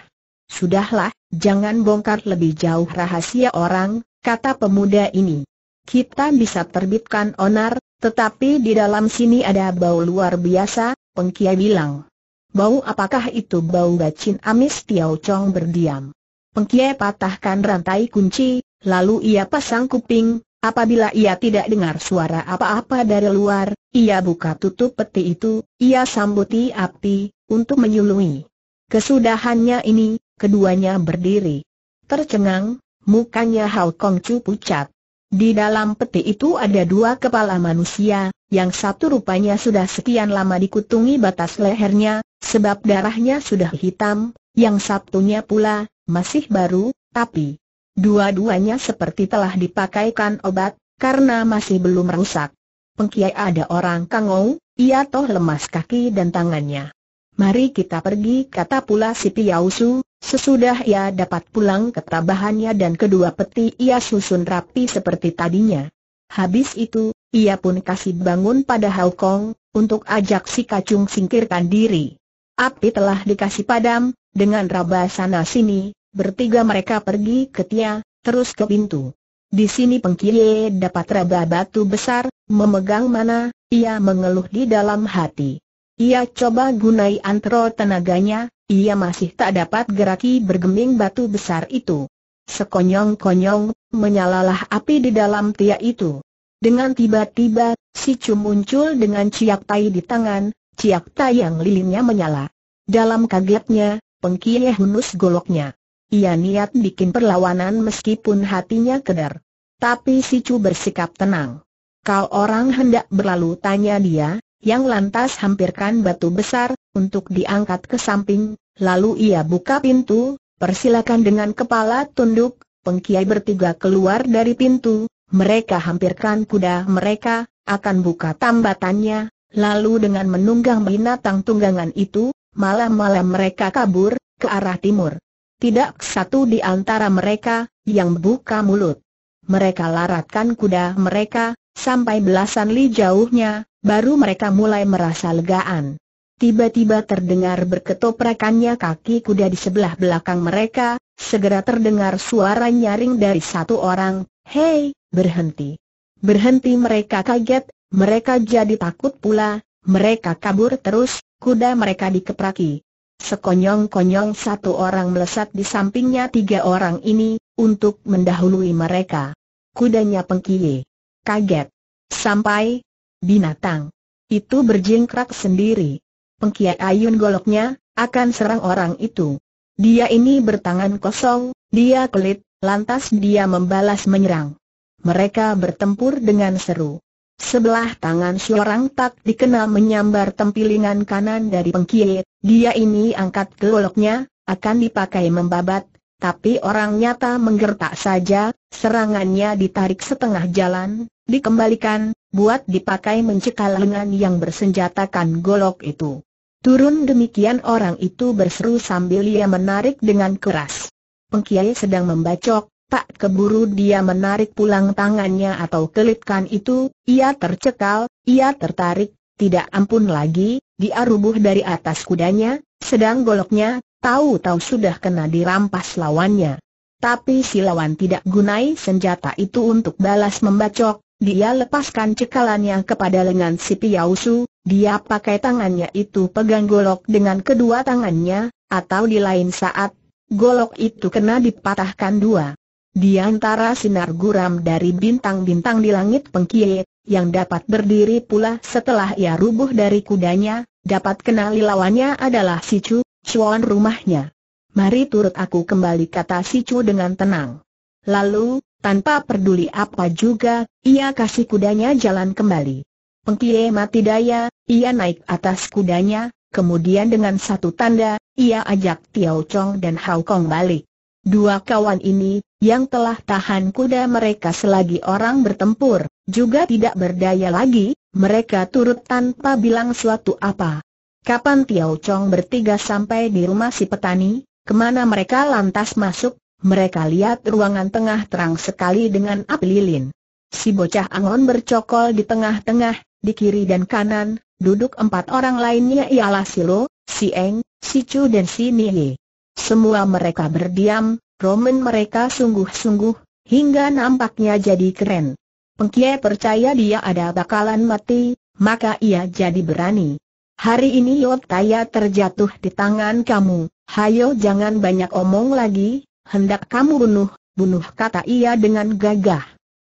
Sudahlah, jangan bongkar lebih jauh rahasia orang, kata pemuda ini. Kita bisa terbitkan onar, tetapi di dalam sini ada bau luar biasa, pengkia bilang. Bau apakah itu bau bacin amis Tiao Chong berdiam. Pengkia patahkan rantai kunci, lalu ia pasang kuping, apabila ia tidak dengar suara apa-apa dari luar, ia buka tutup peti itu, ia sambuti api, untuk menyului. Kesudahannya ini, keduanya berdiri. Tercengang, mukanya Hao Kong Chu pucat. Di dalam peti itu ada dua kepala manusia, yang satu rupanya sudah sekian lama dikutungi batas lehernya, sebab darahnya sudah hitam, yang satunya pula, masih baru, tapi dua-duanya seperti telah dipakaikan obat, karena masih belum rusak. Pengkiai ada orang kangau, ia toh lemas kaki dan tangannya. Mari kita pergi kata pula si Piausu, sesudah ia dapat pulang ke tabahannya dan kedua peti ia susun rapi seperti tadinya. Habis itu, ia pun kasih bangun pada Hau Kong, untuk ajak si kacung singkirkan diri. Api telah dikasih padam, dengan raba sana sini, bertiga mereka pergi ke Tia, terus ke pintu. Di sini pengkiye dapat raba batu besar, memegang mana, ia mengeluh di dalam hati. Ia coba gunai antro tenaganya, ia masih tak dapat geraki bergeming batu besar itu. Sekonyong-konyong, menyalalah api di dalam tiak itu. Dengan tiba-tiba, si Chu muncul dengan ciak tai di tangan, ciak tai yang lilinnya menyala. Dalam kagetnya, pengkiye hunus goloknya. Ia niat bikin perlawanan meskipun hatinya keder. Tapi si Chu bersikap tenang. Kau orang hendak berlalu tanya dia, yang lantas hampirkan batu besar, untuk diangkat ke samping, lalu ia buka pintu, persilakan dengan kepala tunduk, pengkiai bertiga keluar dari pintu, mereka hampirkan kuda mereka, akan buka tambatannya, lalu dengan menunggang binatang tunggangan itu, malam-malam mereka kabur, ke arah timur. Tidak satu di antara mereka, yang buka mulut. Mereka laratkan kuda mereka, Sampai belasan li jauhnya, baru mereka mulai merasa legaan. Tiba-tiba terdengar berketoprakannya kaki kuda di sebelah belakang mereka, segera terdengar suara nyaring dari satu orang, Hei, berhenti. Berhenti mereka kaget, mereka jadi takut pula, mereka kabur terus, kuda mereka dikepraki. Sekonyong-konyong satu orang melesat di sampingnya tiga orang ini, untuk mendahului mereka. Kudanya pengkiye kaget. Sampai, binatang. Itu berjingkrak sendiri. Pengkiat ayun goloknya, akan serang orang itu. Dia ini bertangan kosong, dia pelit, lantas dia membalas menyerang. Mereka bertempur dengan seru. Sebelah tangan seorang tak dikenal menyambar tempilingan kanan dari pengkiat, dia ini angkat goloknya, akan dipakai membabat tapi orang nyata menggertak saja, serangannya ditarik setengah jalan, dikembalikan, buat dipakai mencekal lengan yang bersenjatakan golok itu. Turun demikian orang itu berseru sambil ia menarik dengan keras. Pengkiai sedang membacok, tak keburu dia menarik pulang tangannya atau kelitkan itu, ia tercekal, ia tertarik, tidak ampun lagi, dia rubuh dari atas kudanya, sedang goloknya, tahu-tahu sudah kena dirampas lawannya. Tapi si lawan tidak gunai senjata itu untuk balas membacok, dia lepaskan cekalannya kepada lengan si Piausu, dia pakai tangannya itu pegang golok dengan kedua tangannya, atau di lain saat, golok itu kena dipatahkan dua. Di antara sinar guram dari bintang-bintang di langit pengkiet, yang dapat berdiri pula setelah ia rubuh dari kudanya, dapat kenali lawannya adalah si Chu, cuan rumahnya. Mari turut aku kembali kata si Chu dengan tenang. Lalu, tanpa peduli apa juga, ia kasih kudanya jalan kembali. Pengkie mati daya, ia naik atas kudanya, kemudian dengan satu tanda, ia ajak Tiao Chong dan Hao Kong balik. Dua kawan ini, yang telah tahan kuda mereka selagi orang bertempur, juga tidak berdaya lagi, mereka turut tanpa bilang suatu apa. Kapan Tiao Chong bertiga sampai di rumah si petani, kemana mereka lantas masuk, mereka lihat ruangan tengah terang sekali dengan api lilin. Si bocah Angon bercokol di tengah-tengah, di kiri dan kanan, duduk empat orang lainnya ialah Lo, si Eng, si Chu dan si Nie. Semua mereka berdiam, roman mereka sungguh-sungguh, hingga nampaknya jadi keren. Pengkie percaya dia ada bakalan mati, maka ia jadi berani. Hari ini Yotaya terjatuh di tangan kamu, hayo jangan banyak omong lagi, hendak kamu bunuh, bunuh kata ia dengan gagah.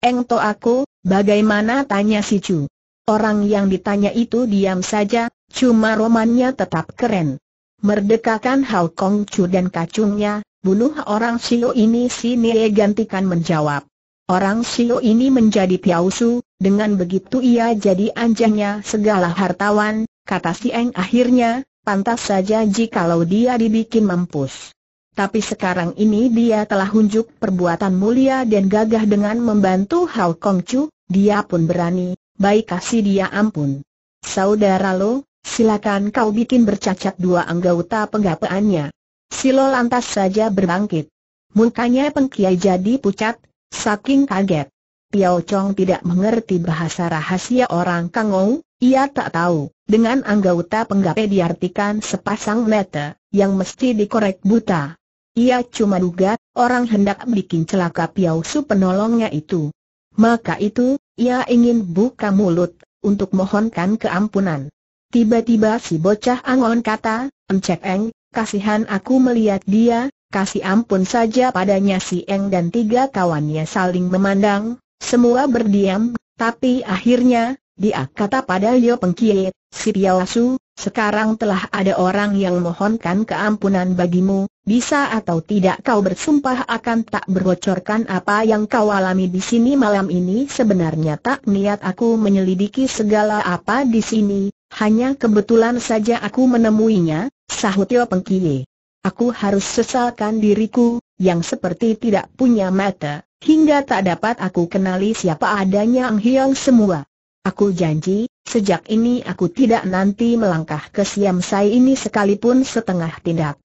Engto aku, bagaimana tanya si Chu? Orang yang ditanya itu diam saja, cuma romannya tetap keren. Merdekakan hal Kong Chu dan kacungnya, bunuh orang Sio ini si Nie gantikan menjawab. Orang Sio ini menjadi piausu, dengan begitu ia jadi anjingnya segala hartawan, kata si Eng akhirnya, pantas saja jikalau dia dibikin mampus. Tapi sekarang ini dia telah hunjuk perbuatan mulia dan gagah dengan membantu Hao Kong Chu, dia pun berani, baik kasih dia ampun. Saudara lo, silakan kau bikin bercacat dua anggota penggapaannya. Silo lantas saja berbangkit. Mukanya pengkiai jadi pucat, saking kaget. Piao Chong tidak mengerti bahasa rahasia orang Kangou, ia tak tahu, dengan anggota penggape diartikan sepasang mata, yang mesti dikorek buta. Ia cuma duga, orang hendak bikin celaka Piau Su penolongnya itu. Maka itu, ia ingin buka mulut, untuk mohonkan keampunan. Tiba-tiba si bocah angon kata, Encep Eng, kasihan aku melihat dia, kasih ampun saja padanya si Eng dan tiga kawannya saling memandang, semua berdiam, tapi akhirnya, dia kata pada Liu Pengkie, si Piawasu, sekarang telah ada orang yang mohonkan keampunan bagimu, bisa atau tidak kau bersumpah akan tak berbocorkan apa yang kau alami di sini malam ini sebenarnya tak niat aku menyelidiki segala apa di sini, hanya kebetulan saja aku menemuinya, sahut Liu Pengkie. Aku harus sesalkan diriku, yang seperti tidak punya mata, hingga tak dapat aku kenali siapa adanya Ang Hiong semua. Aku janji, sejak ini aku tidak nanti melangkah ke Siam Sai ini sekalipun setengah tindak.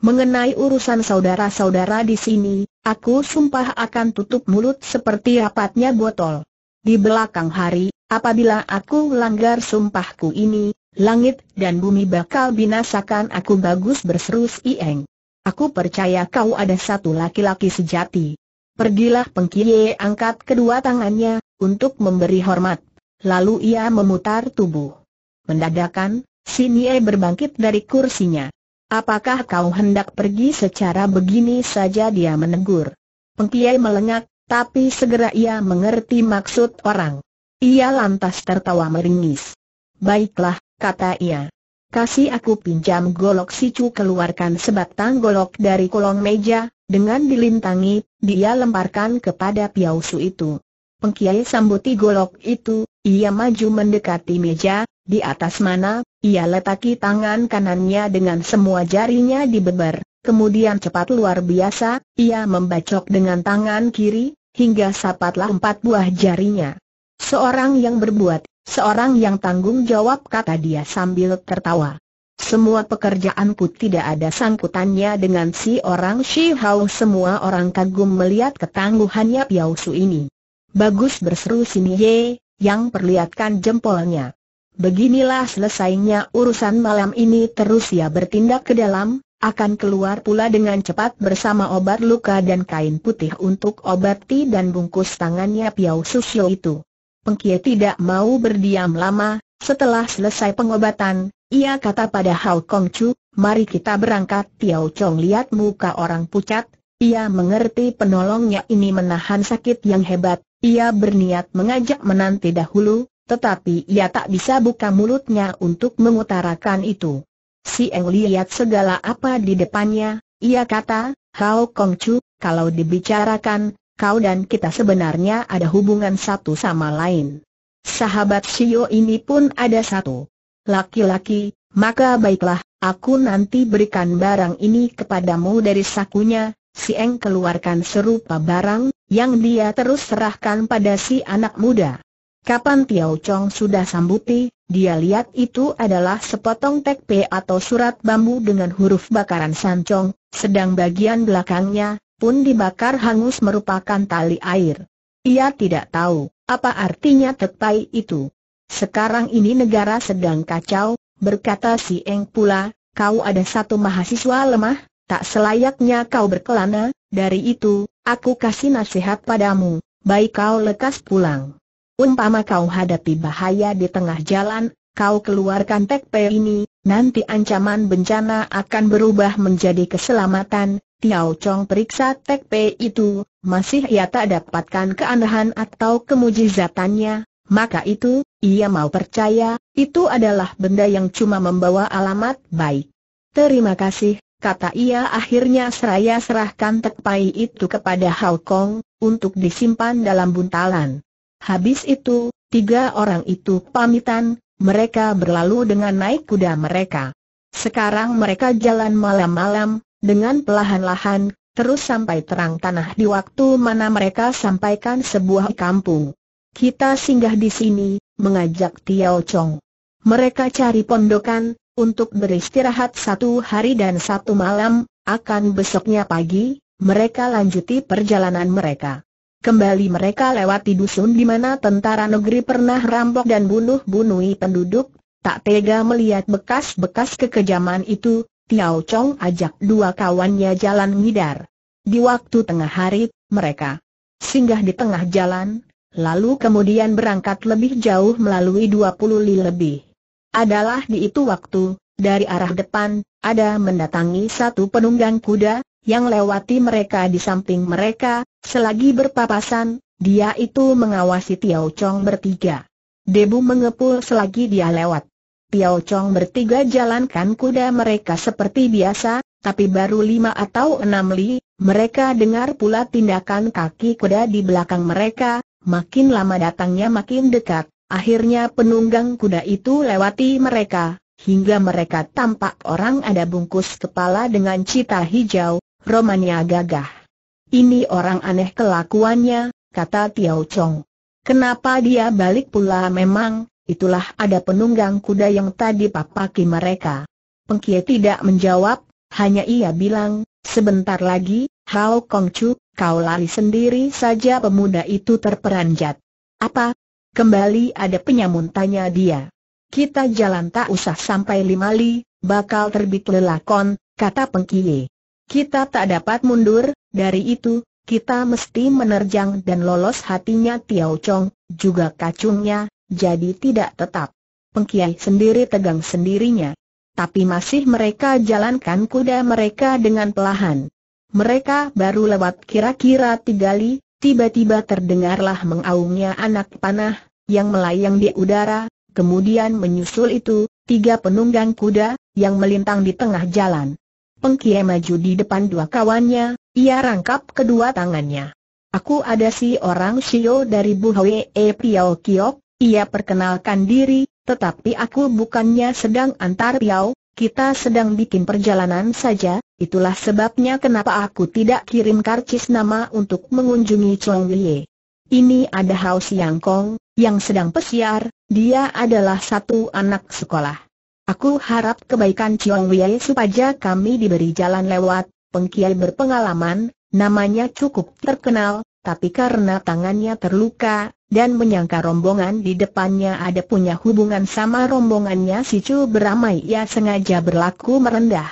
Mengenai urusan saudara-saudara di sini, aku sumpah akan tutup mulut seperti rapatnya botol. Di belakang hari, apabila aku langgar sumpahku ini, langit dan bumi bakal binasakan aku bagus berseru Ieng. Aku percaya kau ada satu laki-laki sejati. Pergilah pengkiye angkat kedua tangannya, untuk memberi hormat Lalu ia memutar tubuh. Mendadakan, Sinie berbangkit dari kursinya. Apakah kau hendak pergi secara begini saja dia menegur. Pengkiai melengak, tapi segera ia mengerti maksud orang. Ia lantas tertawa meringis. Baiklah, kata ia. Kasih aku pinjam golok Sicu keluarkan sebatang golok dari kolong meja, dengan dilintangi, dia lemparkan kepada Piausu itu. Pengkiai sambuti golok itu, ia maju mendekati meja, di atas mana, ia letaki tangan kanannya dengan semua jarinya di beber. Kemudian cepat luar biasa, ia membacok dengan tangan kiri, hingga sapatlah empat buah jarinya. Seorang yang berbuat, seorang yang tanggung jawab kata dia sambil tertawa. Semua pekerjaanku tidak ada sangkutannya dengan si orang Shi Hao Semua orang kagum melihat ketangguhannya Piao Su ini Bagus berseru Sini Ye, yang perlihatkan jempolnya. Beginilah selesainya urusan malam ini terus ia bertindak ke dalam, akan keluar pula dengan cepat bersama obat luka dan kain putih untuk obati dan bungkus tangannya Piau Susio itu. Pengkie tidak mau berdiam lama, setelah selesai pengobatan, ia kata pada Hao Kong Chu, mari kita berangkat Piau Chong lihat muka orang pucat, ia mengerti penolongnya ini menahan sakit yang hebat, ia berniat mengajak menanti dahulu, tetapi ia tak bisa buka mulutnya untuk mengutarakan itu. Si Eng lihat segala apa di depannya, ia kata, Hao Kong Chu, kalau dibicarakan, kau dan kita sebenarnya ada hubungan satu sama lain. Sahabat Sio ini pun ada satu. Laki-laki, maka baiklah, aku nanti berikan barang ini kepadamu dari sakunya, si Eng keluarkan serupa barang, yang dia terus serahkan pada si anak muda. Kapan Tiao Chong sudah sambuti, dia lihat itu adalah sepotong tekpe atau surat bambu dengan huruf bakaran sancong, sedang bagian belakangnya pun dibakar hangus merupakan tali air. Ia tidak tahu apa artinya tekpai itu. Sekarang ini negara sedang kacau, berkata si Eng pula, kau ada satu mahasiswa lemah, tak selayaknya kau berkelana, dari itu, Aku kasih nasihat padamu, baik kau lekas pulang. Umpama kau hadapi bahaya di tengah jalan, kau keluarkan tekpe ini, nanti ancaman bencana akan berubah menjadi keselamatan. Tiao Chong periksa tekpe itu, masih ia tak dapatkan keanehan atau kemujizatannya, maka itu, ia mau percaya, itu adalah benda yang cuma membawa alamat baik. Terima kasih, kata ia akhirnya seraya serahkan tekpai itu kepada Hao Kong, untuk disimpan dalam buntalan. Habis itu, tiga orang itu pamitan, mereka berlalu dengan naik kuda mereka. Sekarang mereka jalan malam-malam, dengan pelahan-lahan, terus sampai terang tanah di waktu mana mereka sampaikan sebuah kampung. Kita singgah di sini, mengajak Tiao Chong. Mereka cari pondokan, untuk beristirahat satu hari dan satu malam, akan besoknya pagi, mereka lanjuti perjalanan mereka. Kembali mereka lewati dusun di mana tentara negeri pernah rampok dan bunuh-bunuhi penduduk, tak tega melihat bekas-bekas kekejaman itu, Tiao Chong ajak dua kawannya jalan ngidar. Di waktu tengah hari, mereka singgah di tengah jalan, lalu kemudian berangkat lebih jauh melalui 20 li lebih adalah di itu waktu, dari arah depan, ada mendatangi satu penunggang kuda, yang lewati mereka di samping mereka, selagi berpapasan, dia itu mengawasi Tiao Chong bertiga. Debu mengepul selagi dia lewat. Tiao Chong bertiga jalankan kuda mereka seperti biasa, tapi baru lima atau enam li, mereka dengar pula tindakan kaki kuda di belakang mereka, makin lama datangnya makin dekat, Akhirnya penunggang kuda itu lewati mereka, hingga mereka tampak orang ada bungkus kepala dengan cita hijau, Romania gagah. Ini orang aneh kelakuannya, kata Tiao Chong. Kenapa dia balik pula memang, itulah ada penunggang kuda yang tadi papaki mereka. Pengkie tidak menjawab, hanya ia bilang, sebentar lagi, Hao Chu, kau lari sendiri saja pemuda itu terperanjat. Apa, Kembali ada penyamun tanya dia. Kita jalan tak usah sampai lima li, bakal terbit lelakon, kata pengkiye. Kita tak dapat mundur, dari itu, kita mesti menerjang dan lolos hatinya Tiao Chong, juga kacungnya, jadi tidak tetap. Pengkiai sendiri tegang sendirinya. Tapi masih mereka jalankan kuda mereka dengan pelahan. Mereka baru lewat kira-kira tiga li, tiba-tiba terdengarlah mengaungnya anak panah, yang melayang di udara, kemudian menyusul itu, tiga penunggang kuda, yang melintang di tengah jalan. Pengkie maju di depan dua kawannya, ia rangkap kedua tangannya. Aku ada si orang Sio dari E Piao Kiok, ia perkenalkan diri, tetapi aku bukannya sedang antar Piao, kita sedang bikin perjalanan saja, itulah sebabnya kenapa aku tidak kirim karcis nama untuk mengunjungi Chong Wei. Ini ada Hao Siang Kong, yang sedang pesiar, dia adalah satu anak sekolah. Aku harap kebaikan Chong Wei supaya kami diberi jalan lewat, pengkiai berpengalaman, namanya cukup terkenal, tapi karena tangannya terluka, dan menyangka rombongan di depannya ada punya hubungan sama rombongannya si Chu beramai ia sengaja berlaku merendah.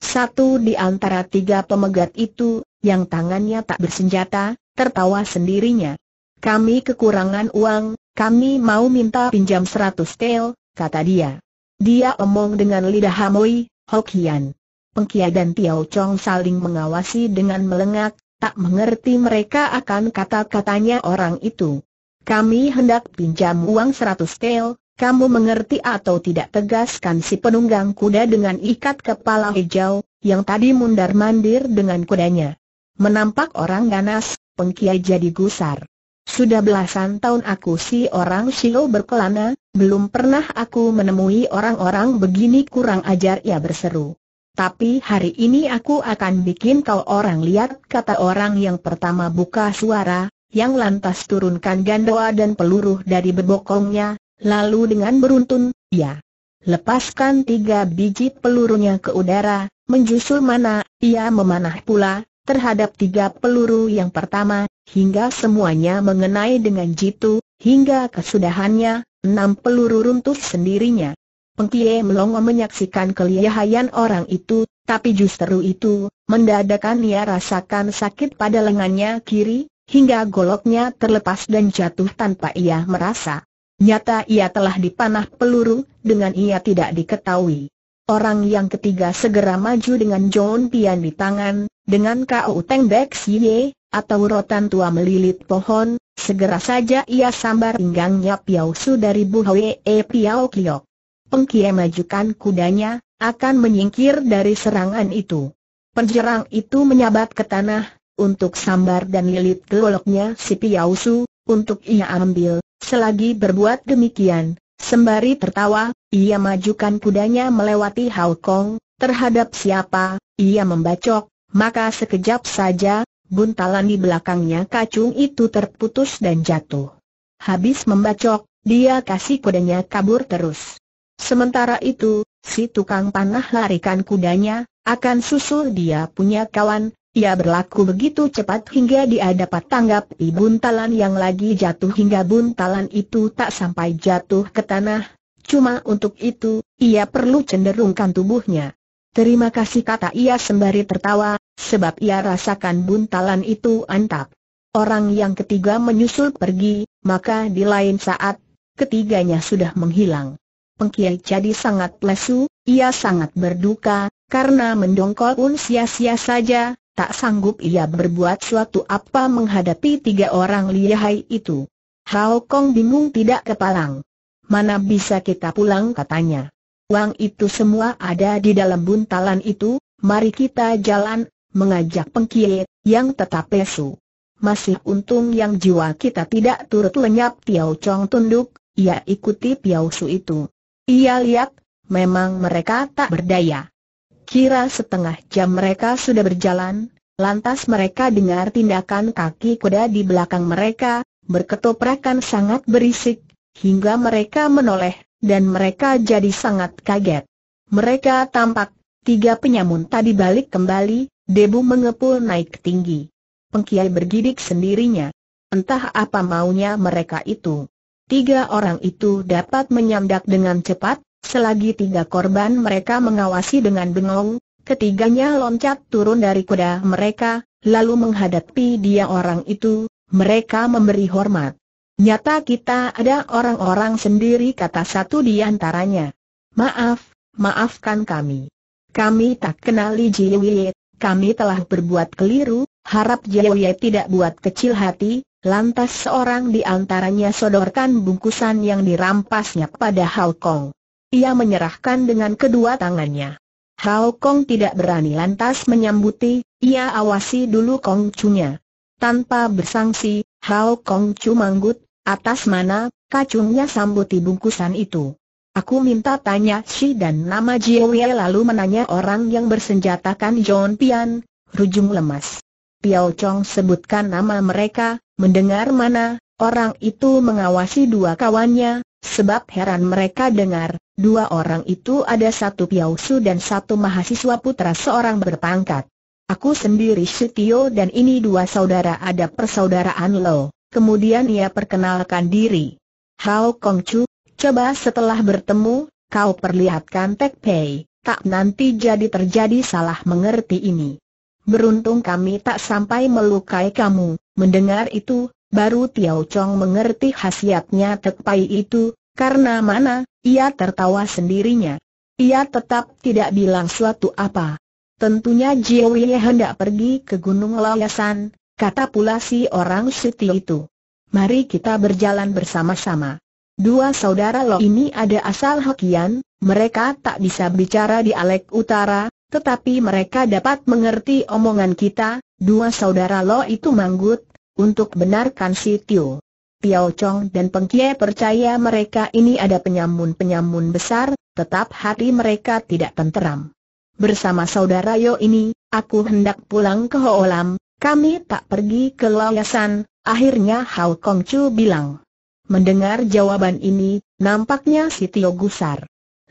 Satu di antara tiga pemegat itu, yang tangannya tak bersenjata, tertawa sendirinya. Kami kekurangan uang, kami mau minta pinjam seratus tel, kata dia. Dia omong dengan lidah Hamoi, Hokian. Pengkia dan Tiao Chong saling mengawasi dengan melengak, Tak mengerti mereka akan kata-katanya orang itu. Kami hendak pinjam uang seratus tel, kamu mengerti atau tidak tegaskan si penunggang kuda dengan ikat kepala hijau, yang tadi mundar-mandir dengan kudanya. Menampak orang ganas, pengkiai jadi gusar. Sudah belasan tahun aku si orang silo berkelana, belum pernah aku menemui orang-orang begini kurang ajar ia berseru. Tapi hari ini aku akan bikin kau orang lihat, kata orang yang pertama buka suara, yang lantas turunkan gandoa dan peluru dari bebokongnya, lalu dengan beruntun, ya, lepaskan tiga biji pelurunya ke udara, menjusul mana, ia memanah pula, terhadap tiga peluru yang pertama, hingga semuanya mengenai dengan jitu, hingga kesudahannya, enam peluru runtuh sendirinya. Pengkie melongo menyaksikan kelihayan orang itu, tapi justru itu, mendadakan ia rasakan sakit pada lengannya kiri, hingga goloknya terlepas dan jatuh tanpa ia merasa. Nyata ia telah dipanah peluru, dengan ia tidak diketahui. Orang yang ketiga segera maju dengan John Pian di tangan, dengan kau Teng Bek Siye, atau rotan tua melilit pohon, segera saja ia sambar pinggangnya Piao Su dari Bu Hwee Piao Kiok. Pengkie majukan kudanya, akan menyingkir dari serangan itu. Penjerang itu menyabat ke tanah, untuk sambar dan lilit geloknya si Piausu, untuk ia ambil, selagi berbuat demikian, sembari tertawa, ia majukan kudanya melewati Kong. terhadap siapa, ia membacok, maka sekejap saja, buntalan di belakangnya kacung itu terputus dan jatuh. Habis membacok, dia kasih kudanya kabur terus. Sementara itu, si tukang panah larikan kudanya, akan susul dia punya kawan, ia berlaku begitu cepat hingga dia dapat tanggap buntalan yang lagi jatuh hingga buntalan itu tak sampai jatuh ke tanah. Cuma untuk itu, ia perlu cenderungkan tubuhnya. Terima kasih kata ia sembari tertawa, sebab ia rasakan buntalan itu antap. Orang yang ketiga menyusul pergi, maka di lain saat, ketiganya sudah menghilang. Pengkiai jadi sangat lesu, ia sangat berduka, karena mendongkol pun sia-sia saja, tak sanggup ia berbuat suatu apa menghadapi tiga orang lihai itu. Hao Kong bingung tidak kepalang. Mana bisa kita pulang katanya. Uang itu semua ada di dalam buntalan itu, mari kita jalan, mengajak pengkiai, yang tetap lesu. Masih untung yang jiwa kita tidak turut lenyap Tiau Chong tunduk, ia ikuti Piao Su itu. Ia lihat, memang mereka tak berdaya. Kira setengah jam mereka sudah berjalan, lantas mereka dengar tindakan kaki kuda di belakang mereka, berketoprakan sangat berisik, hingga mereka menoleh, dan mereka jadi sangat kaget. Mereka tampak, tiga penyamun tadi balik kembali, debu mengepul naik tinggi. Pengkiai bergidik sendirinya. Entah apa maunya mereka itu tiga orang itu dapat menyandak dengan cepat, selagi tiga korban mereka mengawasi dengan bengong, ketiganya loncat turun dari kuda mereka, lalu menghadapi dia orang itu, mereka memberi hormat. Nyata kita ada orang-orang sendiri kata satu di antaranya. Maaf, maafkan kami. Kami tak kenali Jiwiye, kami telah berbuat keliru, harap Jiwiye tidak buat kecil hati, Lantas seorang di antaranya sodorkan bungkusan yang dirampasnya kepada Hao Kong. Ia menyerahkan dengan kedua tangannya. Hao Kong tidak berani lantas menyambuti, ia awasi dulu Kong Chunya. Tanpa bersangsi, Hao Kong Chu manggut, atas mana, kacungnya sambuti bungkusan itu. Aku minta tanya si dan nama Jiwe lalu menanya orang yang bersenjatakan John Pian, Rujung Lemas. Piao Chong sebutkan nama mereka, Mendengar mana, orang itu mengawasi dua kawannya, sebab heran mereka dengar, dua orang itu ada satu Piausu dan satu mahasiswa putra seorang berpangkat. Aku sendiri Sutio dan ini dua saudara ada persaudaraan lo. Kemudian ia perkenalkan diri. Hao Kong Chu, coba setelah bertemu, kau perlihatkan Tek Pei, tak nanti jadi terjadi salah mengerti ini. Beruntung kami tak sampai melukai kamu, Mendengar itu, baru Tiao Chong mengerti khasiatnya Pai itu, karena mana, ia tertawa sendirinya. Ia tetap tidak bilang suatu apa. Tentunya Jiwi hendak pergi ke Gunung Layasan, kata pula si orang Siti itu. Mari kita berjalan bersama-sama. Dua saudara Lo ini ada asal Hokian, mereka tak bisa bicara di Alek utara, tetapi mereka dapat mengerti omongan kita, dua saudara Lo itu manggut, untuk benarkan si Tio. Piao Chong dan Kie percaya mereka ini ada penyamun-penyamun besar, tetap hati mereka tidak tenteram. Bersama saudara Yo ini, aku hendak pulang ke Hoolam, kami tak pergi ke Lawasan. akhirnya Hao Kong Chu bilang. Mendengar jawaban ini, nampaknya si Tio gusar.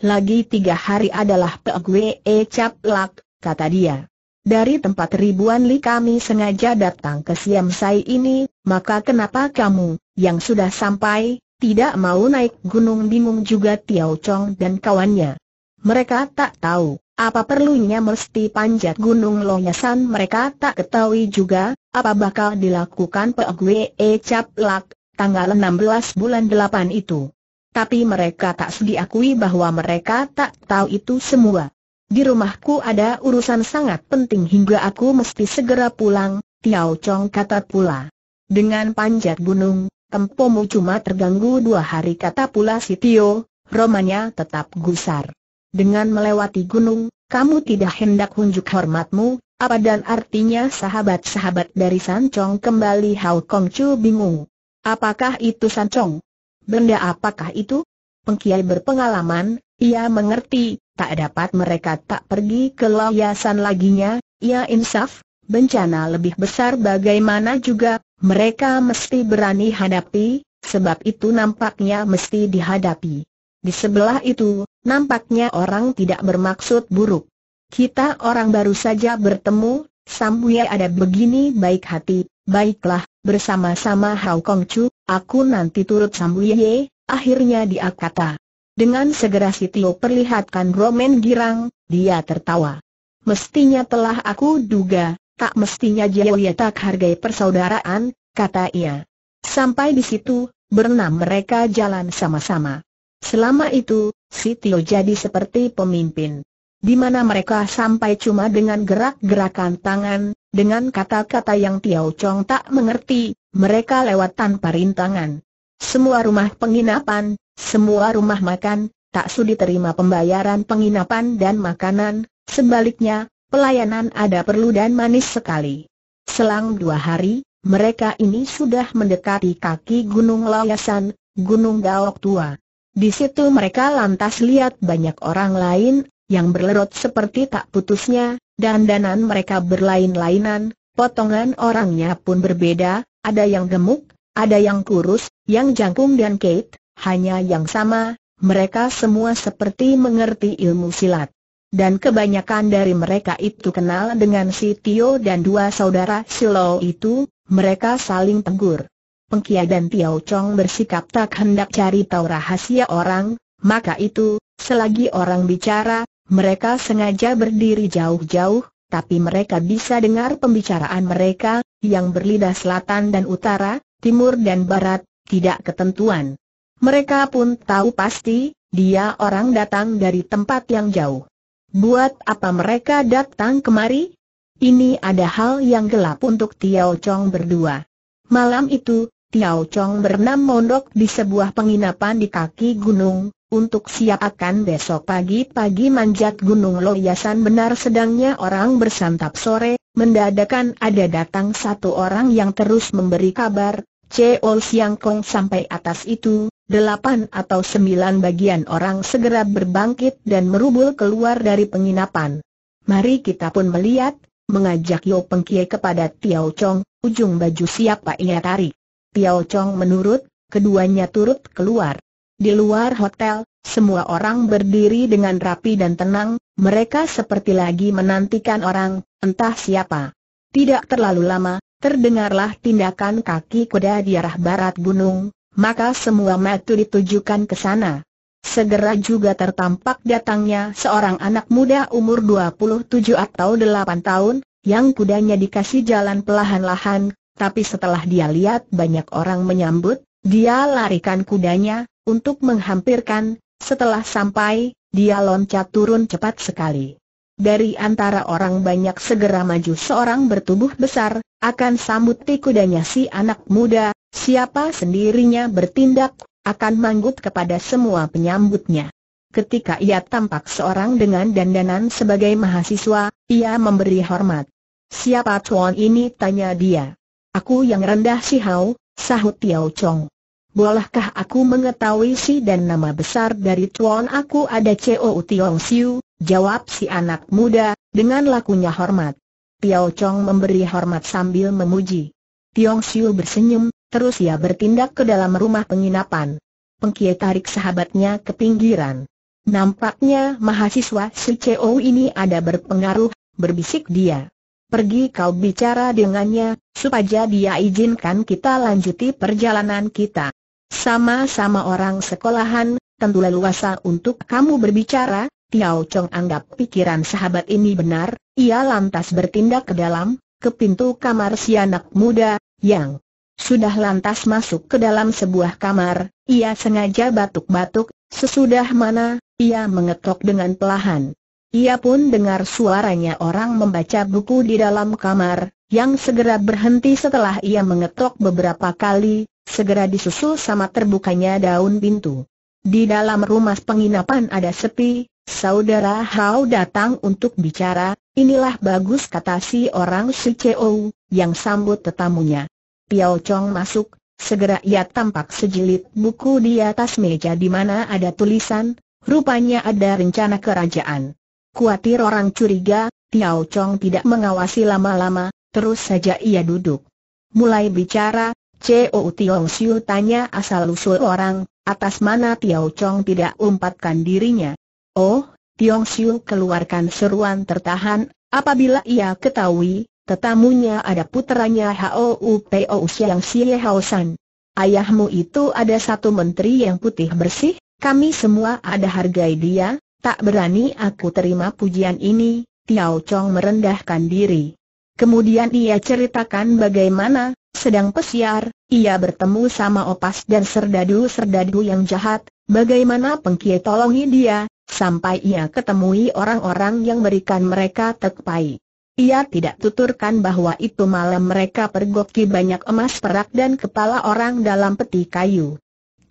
Lagi tiga hari adalah Pe Gue Cap Lak, kata dia dari tempat ribuan li kami sengaja datang ke Siam Sai ini, maka kenapa kamu, yang sudah sampai, tidak mau naik gunung bingung juga Tiao Chong dan kawannya. Mereka tak tahu, apa perlunya mesti panjat gunung loyasan mereka tak ketahui juga, apa bakal dilakukan Pegwe e Lak, tanggal 16 bulan 8 itu. Tapi mereka tak sudi akui bahwa mereka tak tahu itu semua. Di rumahku ada urusan sangat penting hingga aku mesti segera pulang, Tiao Chong kata pula. Dengan panjat gunung, tempomu cuma terganggu dua hari kata pula si Tio, romanya tetap gusar. Dengan melewati gunung, kamu tidak hendak hunjuk hormatmu, apa dan artinya sahabat-sahabat dari San Chong kembali Hao Kong Chu bingung. Apakah itu San Chong? Benda apakah itu? Pengkiai berpengalaman, ia mengerti, tak dapat mereka tak pergi ke layasan laginya, ya insaf, bencana lebih besar bagaimana juga, mereka mesti berani hadapi, sebab itu nampaknya mesti dihadapi. Di sebelah itu, nampaknya orang tidak bermaksud buruk. Kita orang baru saja bertemu, Sambuya ada begini baik hati, baiklah, bersama-sama Hao Kong Chu, aku nanti turut Sambuya, akhirnya dia kata. Dengan segera si Tio perlihatkan Roman girang, dia tertawa. Mestinya telah aku duga, tak mestinya Jaya tak hargai persaudaraan, kata ia. Sampai di situ, bernam mereka jalan sama-sama. Selama itu, si Tio jadi seperti pemimpin. Di mana mereka sampai cuma dengan gerak-gerakan tangan, dengan kata-kata yang Tiao Chong tak mengerti, mereka lewat tanpa rintangan. Semua rumah penginapan, semua rumah makan, tak sudi terima pembayaran penginapan dan makanan, sebaliknya, pelayanan ada perlu dan manis sekali. Selang dua hari, mereka ini sudah mendekati kaki Gunung Lawasan, Gunung Daok Tua. Di situ mereka lantas lihat banyak orang lain, yang berlerot seperti tak putusnya, dan dandanan mereka berlain-lainan, potongan orangnya pun berbeda, ada yang gemuk, ada yang kurus, yang jangkung dan Kate, hanya yang sama, mereka semua seperti mengerti ilmu silat. Dan kebanyakan dari mereka itu kenal dengan si Tio dan dua saudara Silo itu, mereka saling tegur. Pengkia dan Tiao Chong bersikap tak hendak cari tahu rahasia orang, maka itu, selagi orang bicara, mereka sengaja berdiri jauh-jauh, tapi mereka bisa dengar pembicaraan mereka, yang berlidah selatan dan utara, timur dan barat, tidak ketentuan. Mereka pun tahu pasti, dia orang datang dari tempat yang jauh. Buat apa mereka datang kemari? Ini ada hal yang gelap untuk Tiao Chong berdua. Malam itu, Tiao Chong berenam mondok di sebuah penginapan di kaki gunung, untuk siap akan besok pagi-pagi manjat gunung loyasan benar sedangnya orang bersantap sore, mendadakan ada datang satu orang yang terus memberi kabar, Cheol Siang Kong sampai atas itu, delapan atau sembilan bagian orang segera berbangkit dan merubul keluar dari penginapan. Mari kita pun melihat, mengajak Yo Pengkie kepada Tiao Chong, ujung baju siapa ia tarik. Tiao Chong menurut, keduanya turut keluar. Di luar hotel, semua orang berdiri dengan rapi dan tenang, mereka seperti lagi menantikan orang, entah siapa. Tidak terlalu lama, terdengarlah tindakan kaki kuda di arah barat gunung, maka semua mata ditujukan ke sana. Segera juga tertampak datangnya seorang anak muda umur 27 atau 8 tahun, yang kudanya dikasih jalan pelahan-lahan, tapi setelah dia lihat banyak orang menyambut, dia larikan kudanya, untuk menghampirkan, setelah sampai, dia loncat turun cepat sekali. Dari antara orang banyak segera maju seorang bertubuh besar, akan sambuti kudanya si anak muda, Siapa sendirinya bertindak, akan manggut kepada semua penyambutnya. Ketika ia tampak seorang dengan dandanan sebagai mahasiswa, ia memberi hormat. Siapa tuan ini? tanya dia. Aku yang rendah si Hao, sahut Tiao Chong. Bolehkah aku mengetahui si dan nama besar dari tuan aku ada COU Tiong Siu, jawab si anak muda, dengan lakunya hormat. Tiao Chong memberi hormat sambil memuji. Tiong Siu bersenyum, Terus ia bertindak ke dalam rumah penginapan. Pengkie tarik sahabatnya ke pinggiran. Nampaknya mahasiswa CEO ini ada berpengaruh, berbisik dia. Pergi kau bicara dengannya, supaya dia izinkan kita lanjuti perjalanan kita. Sama-sama orang sekolahan, tentu leluasa untuk kamu berbicara, Tiao Chong anggap pikiran sahabat ini benar, ia lantas bertindak ke dalam, ke pintu kamar si anak muda, yang sudah lantas masuk ke dalam sebuah kamar, ia sengaja batuk-batuk, sesudah mana, ia mengetok dengan pelahan. Ia pun dengar suaranya orang membaca buku di dalam kamar, yang segera berhenti setelah ia mengetok beberapa kali, segera disusul sama terbukanya daun pintu. Di dalam rumah penginapan ada sepi, saudara Hao datang untuk bicara, inilah bagus kata si orang si Cheo, yang sambut tetamunya. Piao Chong masuk, segera ia tampak sejilid buku di atas meja di mana ada tulisan, rupanya ada rencana kerajaan. Kuatir orang curiga, Piao Chong tidak mengawasi lama-lama, terus saja ia duduk. Mulai bicara, C.O. Tiong Siu tanya asal-usul orang, atas mana Piao Chong tidak umpatkan dirinya. Oh, Tiong Siu keluarkan seruan tertahan, apabila ia ketahui, Tetamunya ada puteranya Houpo Xiang yang Hao San. Ayahmu itu ada satu menteri yang putih bersih, kami semua ada hargai dia, tak berani aku terima pujian ini, Tiao Chong merendahkan diri. Kemudian ia ceritakan bagaimana, sedang pesiar, ia bertemu sama opas dan serdadu-serdadu yang jahat, bagaimana pengkie tolongi dia, sampai ia ketemui orang-orang yang berikan mereka tekpai. Ia tidak tuturkan bahwa itu malam mereka pergoki banyak emas perak dan kepala orang dalam peti kayu.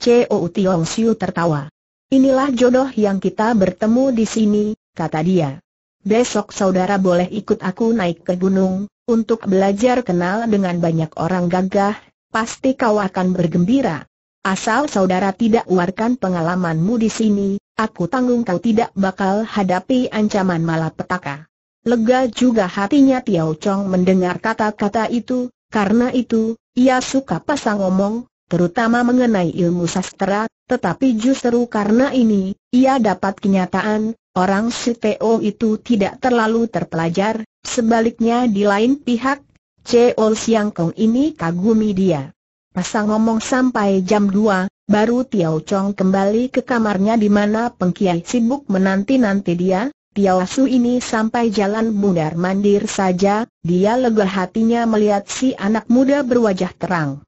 Chou Tiong Siu tertawa. Inilah jodoh yang kita bertemu di sini, kata dia. Besok saudara boleh ikut aku naik ke gunung, untuk belajar kenal dengan banyak orang gagah, pasti kau akan bergembira. Asal saudara tidak uarkan pengalamanmu di sini, aku tanggung kau tidak bakal hadapi ancaman malapetaka. Lega juga hatinya Tiao Chong mendengar kata-kata itu, karena itu, ia suka pasang omong, terutama mengenai ilmu sastra, tetapi justru karena ini, ia dapat kenyataan, orang si Teo itu tidak terlalu terpelajar, sebaliknya di lain pihak, CEO Siang Kong ini kagumi dia. Pasang ngomong sampai jam 2, baru Tiao Chong kembali ke kamarnya di mana pengkiai sibuk menanti-nanti dia, Piawasu ini sampai jalan mundar mandir saja, dia lega hatinya melihat si anak muda berwajah terang.